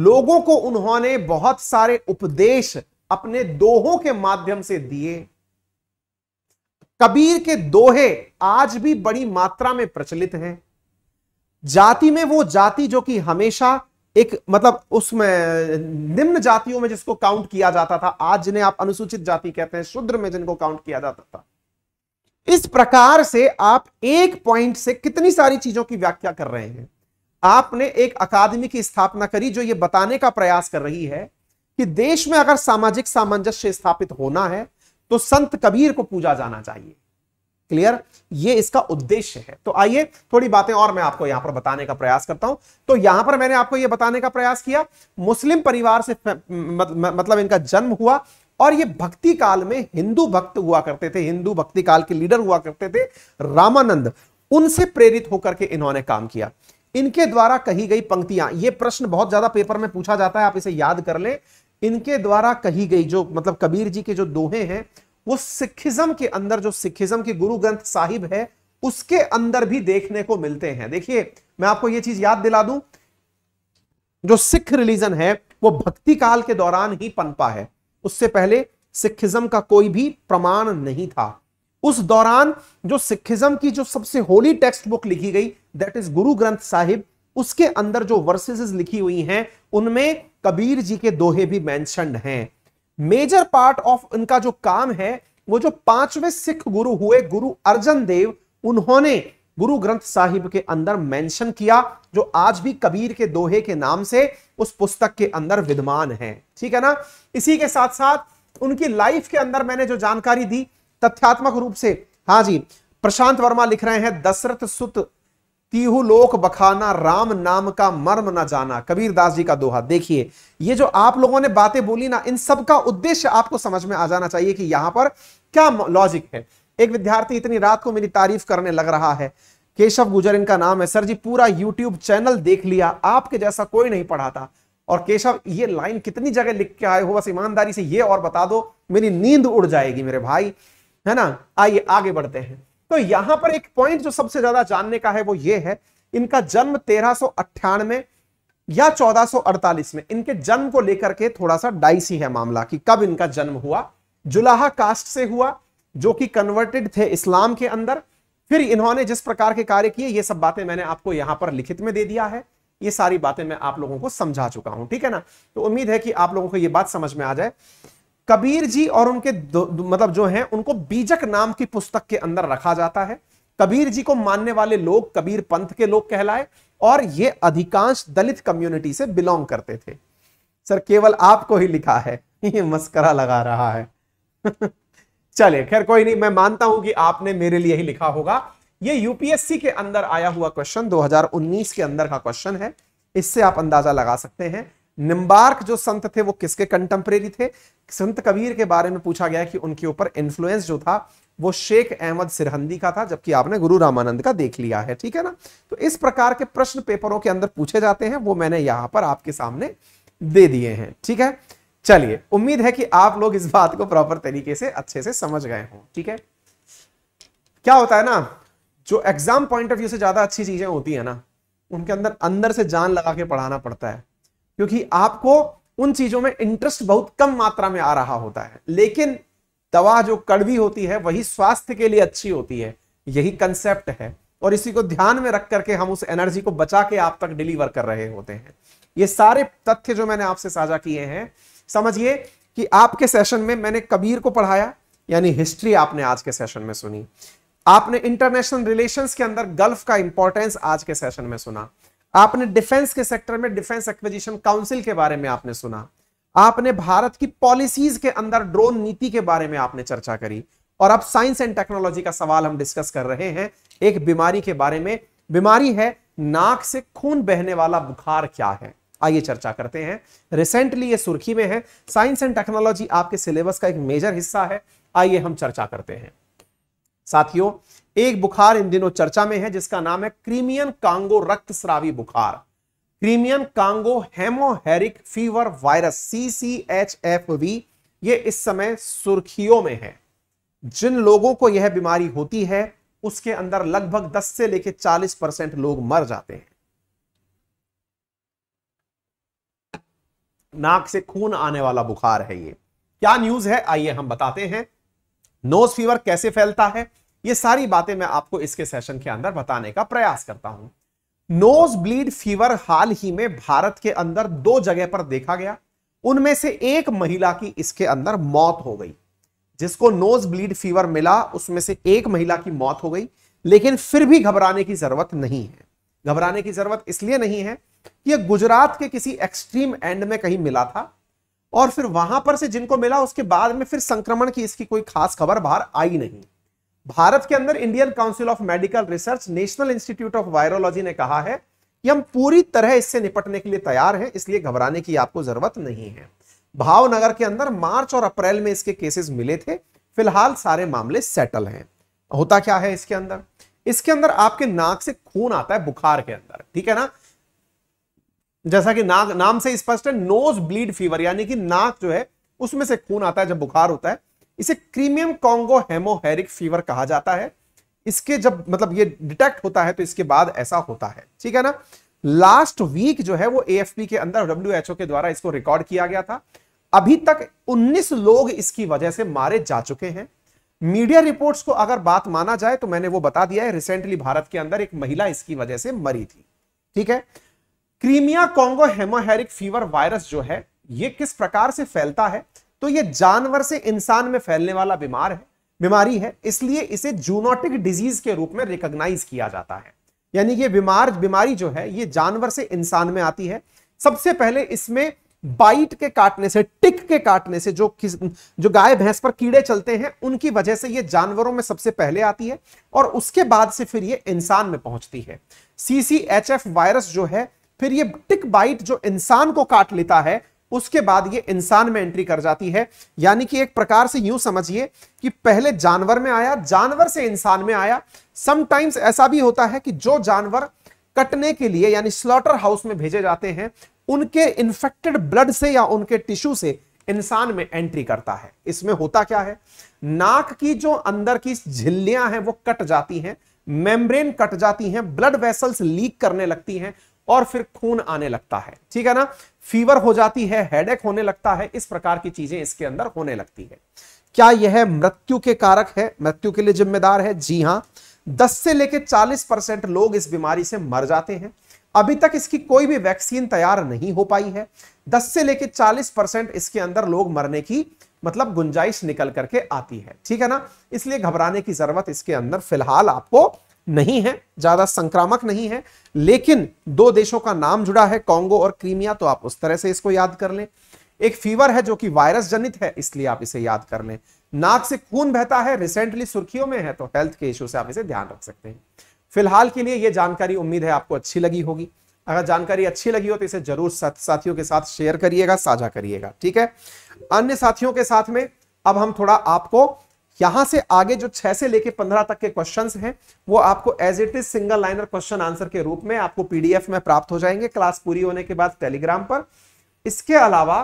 लोगों को उन्होंने बहुत सारे उपदेश अपने दोहों के माध्यम से दिए कबीर के दोहे आज भी बड़ी मात्रा में प्रचलित हैं जाति में वो जाति जो कि हमेशा एक मतलब उसमें निम्न जातियों में जिसको काउंट किया जाता था आज जिन्हें आप अनुसूचित जाति कहते हैं शुद्र में जिनको काउंट किया जाता था इस प्रकार से आप एक पॉइंट से कितनी सारी चीजों की व्याख्या कर रहे हैं आपने एक अकादमी की स्थापना करी जो ये बताने का प्रयास कर रही है कि देश में अगर सामाजिक सामंजस्य स्थापित होना है तो संत कबीर को पूजा जाना चाहिए क्लियर ये इसका उद्देश्य है तो आइए थोड़ी बातें और मैं आपको यहां पर बताने का प्रयास करता हूं तो यहां पर मैंने आपको यह बताने का प्रयास किया मुस्लिम परिवार से मतलब इनका जन्म हुआ और ये भक्ति काल में हिंदू भक्त हुआ करते थे हिंदू भक्ति काल के लीडर हुआ करते थे रामानंद उनसे प्रेरित होकर के इन्होंने काम किया इनके द्वारा कही गई पंक्तियां ये प्रश्न बहुत ज्यादा पेपर में पूछा जाता है आप इसे याद कर लें इनके द्वारा कही गई जो मतलब कबीर जी के जो दोहे हैं वो सिखिज्म के अंदर जो सिखिज्म के गुरु ग्रंथ साहिब है उसके अंदर भी देखने को मिलते हैं देखिए मैं आपको यह चीज याद दिला दूं जो सिख रिलीजन है वो भक्ति काल के दौरान ही पनपा है उससे पहले सिखिज्म का कोई भी प्रमाण नहीं था उस दौरान जो सिखिज्म की जो सबसे होली टेक्स्ट बुक लिखी गई दैट इज गुरु ग्रंथ साहिब उसके अंदर जो वर्सेस लिखी हुई हैं उनमें कबीर जी के दोहे भी मैं हैं मेजर पार्ट ऑफ उनका जो काम है वो जो पांचवें सिख गुरु हुए गुरु अर्जन देव उन्होंने गुरु ग्रंथ साहिब के अंदर मेंशन किया जो आज भी कबीर के दोहे के नाम से उस पुस्तक के अंदर विद्यमान है ठीक है ना इसी के साथ साथ उनकी लाइफ के अंदर मैंने जो जानकारी दी तथ्यात्मक रूप से हाँ जी प्रशांत वर्मा लिख रहे हैं दशरथ सुत तीहु लोक बखाना राम नाम का मर्म ना जाना कबीर दास जी का दोहा देखिए ये जो आप लोगों ने बातें बोली ना इन सब का उद्देश्य आपको समझ में आ जाना चाहिए कि यहां पर क्या लॉजिक है एक विद्यार्थी इतनी रात को मेरी तारीफ करने लग रहा है केशव गुजर इनका नाम है सर जी पूरा यूट्यूब चैनल देख लिया आपके जैसा कोई नहीं पढ़ाता और केशव ये लाइन कितनी जगह लिख के आए हो बस ईमानदारी से ये और बता दो मेरी नींद उड़ जाएगी मेरे भाई है ना आइए आगे बढ़ते हैं तो यहां पर एक पॉइंट जो सबसे ज्यादा जानने का है वो ये है इनका जन्म तेरह में या 1448 में इनके जन्म को लेकर के थोड़ा सा डाइसी है मामला कि कब इनका जन्म हुआ जुलाहा कास्ट से हुआ जो कि कन्वर्टेड थे इस्लाम के अंदर फिर इन्होंने जिस प्रकार के कार्य किए ये सब बातें मैंने आपको यहां पर लिखित में दे दिया है ये सारी बातें मैं आप लोगों को समझा चुका हूं ठीक है ना तो उम्मीद है कि आप लोगों को ये बात समझ में आ जाए कबीर जी और उनके मतलब जो हैं उनको बीजक नाम की पुस्तक के अंदर रखा जाता है कबीर जी को मानने वाले लोग कबीर पंथ के लोग कहलाए और ये अधिकांश दलित कम्युनिटी से बिलोंग करते थे सर केवल आपको ही लिखा है ये मस्करा लगा रहा है (laughs) चले खैर कोई नहीं मैं मानता हूं कि आपने मेरे लिए ही लिखा होगा ये यूपीएससी के अंदर आया हुआ क्वेश्चन 2019 के अंदर का क्वेश्चन है इससे आप अंदाजा लगा सकते हैं निम्बार्क जो संत थे वो किसके कंटेम्प्रेरी थे संत कबीर के बारे में पूछा गया कि उनके ऊपर इन्फ्लुएंस जो था वो शेख अहमद सिरहंदी का था जबकि आपने गुरु रामानंद का देख लिया है ठीक है ना तो इस प्रकार के प्रश्न पेपरों के अंदर पूछे जाते हैं वो मैंने यहां पर आपके सामने दे दिए हैं ठीक है चलिए उम्मीद है कि आप लोग इस बात को प्रॉपर तरीके से अच्छे से समझ गए हों ठीक है क्या होता है ना जो एग्जाम पॉइंट ऑफ व्यू से ज्यादा अच्छी चीजें होती है ना उनके अंदर अंदर से जान लगा के पढ़ाना पड़ता है क्योंकि आपको उन चीजों में इंटरेस्ट बहुत कम मात्रा में आ रहा होता है लेकिन दवा जो कड़वी होती है वही स्वास्थ्य के लिए अच्छी होती है यही कंसेप्ट है और इसी को ध्यान में रख करके हम उस एनर्जी को बचा के आप तक डिलीवर कर रहे होते हैं ये सारे तथ्य जो मैंने आपसे साझा किए हैं समझिए कि आपके सेशन में मैंने कबीर को पढ़ाया यानी हिस्ट्री आपने आज के सेशन में सुनी आपने इंटरनेशनल रिलेशंस के अंदर गल्फ का इंपॉर्टेंस आज के सेशन में सुना आपने डिफेंस के सेक्टर में डिफेंस एक्विजिशन काउंसिल के बारे में आपने सुना आपने भारत की पॉलिसीज के अंदर ड्रोन नीति के बारे में आपने चर्चा करी और अब साइंस एंड टेक्नोलॉजी का सवाल हम डिस्कस कर रहे हैं एक बीमारी के बारे में बीमारी है नाक से खून बहने वाला बुखार क्या है आइए चर्चा करते हैं रिसेंटली ये सुर्खी में है साइंस एंड टेक्नोलॉजी आपके सिलेबस का एक मेजर हिस्सा है आइए हम चर्चा करते हैं साथियों एक बुखार इन दिनों चर्चा में है जिसका नाम है क्रीमियन कांगो रक्त श्रावी बुखार Crimean Congo haemorrhagic fever virus C C H F V ये इस समय सुर्खियों में है जिन लोगों को यह बीमारी होती है उसके अंदर लगभग 10 से लेकर 40 परसेंट लोग मर जाते हैं नाक से खून आने वाला बुखार है ये क्या न्यूज है आइए हम बताते हैं नोज फीवर कैसे फैलता है ये सारी बातें मैं आपको इसके सेशन के अंदर बताने का प्रयास करता हूं नोज ब्लीड फीवर हाल ही में भारत के अंदर दो जगह पर देखा गया उनमें से एक महिला की इसके अंदर मौत हो गई जिसको नोज ब्लीड फीवर मिला उसमें से एक महिला की मौत हो गई लेकिन फिर भी घबराने की जरूरत नहीं है घबराने की जरूरत इसलिए नहीं है कि यह गुजरात के किसी एक्सट्रीम एंड में कहीं मिला था और फिर वहां पर से जिनको मिला उसके बाद में फिर संक्रमण की इसकी कोई खास खबर बाहर आई नहीं भारत के अंदर Indian council of medical research national institute of virology ने कहा है कि हम पूरी तरह इससे निपटने के लिए तैयार हैं इसलिए घबराने की आपको जरूरत नहीं है भावनगर के अंदर मार्च और अप्रैल में इसके केसेस मिले थे फिलहाल सारे मामले सेटल हैं होता क्या है इसके अंदर इसके अंदर आपके नाक से खून आता है बुखार के अंदर ठीक है ना जैसा कि नाक नाम से स्पष्ट है नोज ब्लीड फीवर यानी कि नाक जो है उसमें से खून आता है जब बुखार होता है इसे क्रीमियम कॉन्गो हेमोहेरिक फीवर कहा जाता है इसके जब मतलब ये डिटेक्ट होता है तो इसके बाद ऐसा होता है ठीक है ना लास्ट वीक जो है वो ए के अंदर डब्ल्यू के द्वारा इसको रिकॉर्ड किया गया था अभी तक 19 लोग इसकी वजह से मारे जा चुके हैं मीडिया रिपोर्ट्स को अगर बात माना जाए तो मैंने वो बता दिया है रिसेंटली भारत के अंदर एक महिला इसकी वजह से मरी थी ठीक है Crimea Congo haemorrhagic fever virus जो है ये किस प्रकार से फैलता है तो ये जानवर से इंसान में फैलने वाला बीमार है बीमारी है इसलिए इसे जूनोटिक डिजीज के रूप में रिकॉग्नाइज किया जाता है यानी कि बीमार बीमारी जो है ये जानवर से इंसान में आती है सबसे पहले इसमें बाइट के काटने से टिक के काटने से जो किस जो गाय भैंस पर कीड़े चलते हैं उनकी वजह से ये जानवरों में सबसे पहले आती है और उसके बाद से फिर ये इंसान में पहुंचती है सीसीएचएफ वायरस जो है फिर ये टिक बाइट जो इंसान को काट लेता है उसके बाद ये इंसान में एंट्री कर जाती है यानी कि एक प्रकार से यूं समझिए कि पहले जानवर में आया जानवर से इंसान में आया समटाइम्स ऐसा भी होता है कि जो जानवर कटने के लिए यानी स्लॉटर हाउस में भेजे जाते हैं उनके इंफेक्टेड ब्लड से या उनके टिश्यू से इंसान में एंट्री करता है इसमें होता क्या है नाक की जो अंदर की झिल्लियां हैं वो कट जाती हैं मेम्ब्रेन कट जाती हैं ब्लड वेसल्स लीक करने लगती हैं और फिर खून आने लगता है ठीक है ना फीवर हो जाती है हेडेक होने लगता है इस प्रकार की चीजें इसके अंदर होने लगती है क्या यह मृत्यु के कारक है मृत्यु के लिए जिम्मेदार है जी हां 10 से लेकर 40 परसेंट लोग इस बीमारी से मर जाते हैं अभी तक इसकी कोई भी वैक्सीन तैयार नहीं हो पाई है 10 से लेकर 40 परसेंट इसके अंदर लोग मरने की मतलब गुंजाइश निकल करके आती है ठीक है ना इसलिए घबराने की जरूरत इसके अंदर फिलहाल आपको नहीं है ज्यादा संक्रामक नहीं है लेकिन दो देशों का नाम जुड़ा है कांगो और क्रीमिया तो आप उस तरह से इसको याद कर लें एक फीवर है जो कि वायरस जनित है इसलिए आप इसे याद कर लें नाक से खून बहता है रिसेंटली सुर्खियों में है तो हेल्थ के इशू से आप इसे ध्यान रख सकते हैं फिलहाल के लिए यह जानकारी उम्मीद है आपको अच्छी लगी होगी अगर जानकारी अच्छी लगी हो तो इसे जरूर साथियों के साथ शेयर करिएगा साझा करिएगा ठीक है अन्य साथियों के साथ में अब हम थोड़ा आपको यहां से आगे जो छह से लेके पंद्रह तक के क्वेश्चंस हैं वो आपको as it is single liner question answer के रूप में आपको पीडीएफ में प्राप्त हो जाएंगे क्लास पूरी होने के बाद टेलीग्राम पर इसके अलावा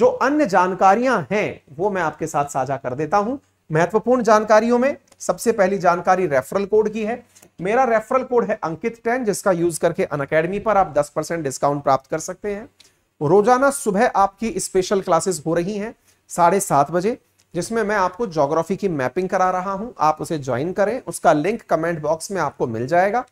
जो अन्य जानकारियां हैं वो मैं आपके साथ साझा कर देता हूं महत्वपूर्ण जानकारियों में सबसे पहली जानकारी रेफरल कोड की है मेरा रेफरल कोड है अंकित टेन जिसका यूज करके अन पर आप दस डिस्काउंट प्राप्त कर सकते हैं रोजाना सुबह आपकी स्पेशल क्लासेस हो रही हैं साढ़े सात बजे जिसमें मैं आपको जोग्राफी की मैपिंग करा रहा हूं आप उसे ज्वाइन करें उसका लिंक कमेंट बॉक्स में आपको मिल जाएगा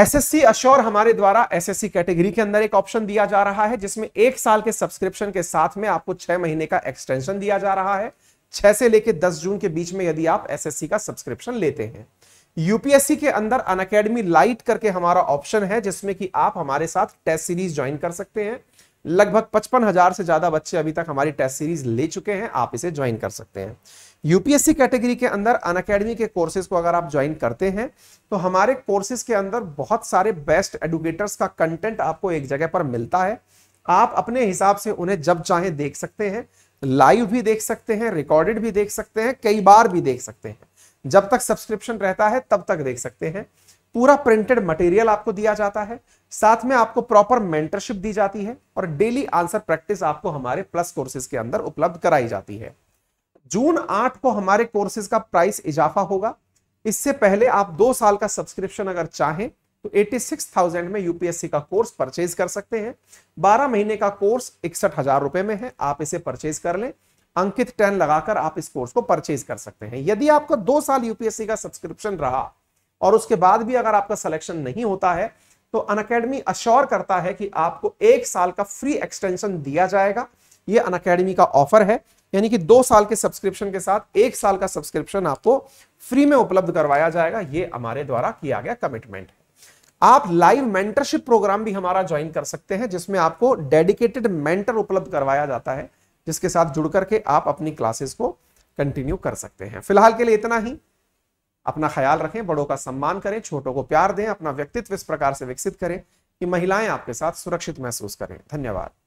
एसएससी अश्योर हमारे द्वारा एसएससी कैटेगरी के अंदर एक ऑप्शन दिया जा रहा है जिसमें एक साल के सब्सक्रिप्शन के साथ में आपको छह महीने का एक्सटेंशन दिया जा रहा है छह से लेकर दस जून के बीच में यदि आप सी का सब्सक्रिप्शन लेते हैं यूपीएससी के अंदर अन लाइट करके हमारा ऑप्शन है जिसमें कि आप हमारे साथ टेस्ट सीरीज ज्वाइन कर सकते हैं लगभग पचपन हजार से ज्यादा बच्चे अभी तक हमारी टेस्ट सीरीज ले चुके हैं आप इसे ज्वाइन कर सकते हैं यूपीएससी कैटेगरी के अंदर अन अकेडमी के कोर्सेज को अगर आप ज्वाइन करते हैं तो हमारे कोर्सेज के अंदर बहुत सारे बेस्ट एडुकेटर्स का कंटेंट आपको एक जगह पर मिलता है आप अपने हिसाब से उन्हें जब चाहे देख सकते हैं लाइव भी देख सकते हैं रिकॉर्डेड भी देख सकते हैं कई बार भी देख सकते हैं जब तक सब्सक्रिप्शन रहता है तब तक देख सकते हैं पूरा प्रिंटेड मटेरियल आपको दिया जाता है साथ में आपको प्रॉपर मेंटरशिप दी जाती है और डेली आंसर प्रैक्टिस आपको हमारे प्लस कोर्सेज के अंदर उपलब्ध कराई जाती है जून आठ को हमारे कोर्सेज का प्राइस इजाफा होगा इससे पहले आप दो साल का सब्सक्रिप्शन अगर चाहें तो 86,000 में यूपीएससी का कोर्स परचेज कर सकते हैं 12 महीने का कोर्स इकसठ हजार रुपए में है आप इसे परचेज कर लें अंकित टेन लगाकर आप इस कोर्स को परचेज कर सकते हैं यदि आपका दो साल यूपीएससी का सब्सक्रिप्शन रहा और उसके बाद भी अगर आपका सिलेक्शन नहीं होता है तो अनकेडमी अश्योर करता है कि आपको एक साल का फ्री एक्सटेंशन दिया जाएगा ये अनकेडमी का ऑफर है यानी कि दो साल के सब्सक्रिप्शन के साथ एक साल का सब्सक्रिप्शन आपको फ्री में उपलब्ध करवाया जाएगा ये हमारे द्वारा किया गया कमिटमेंट है आप लाइव मेंटरशिप प्रोग्राम भी हमारा ज्वाइन कर सकते हैं जिसमें आपको डेडिकेटेड मेंटर उपलब्ध करवाया जाता है जिसके साथ जुड़ करके आप अपनी क्लासेस को कंटिन्यू कर सकते हैं फिलहाल के लिए इतना ही अपना ख्याल रखें बड़ों का सम्मान करें छोटों को प्यार दें अपना व्यक्तित्व इस प्रकार से विकसित करें कि महिलाएं आपके साथ सुरक्षित महसूस करें धन्यवाद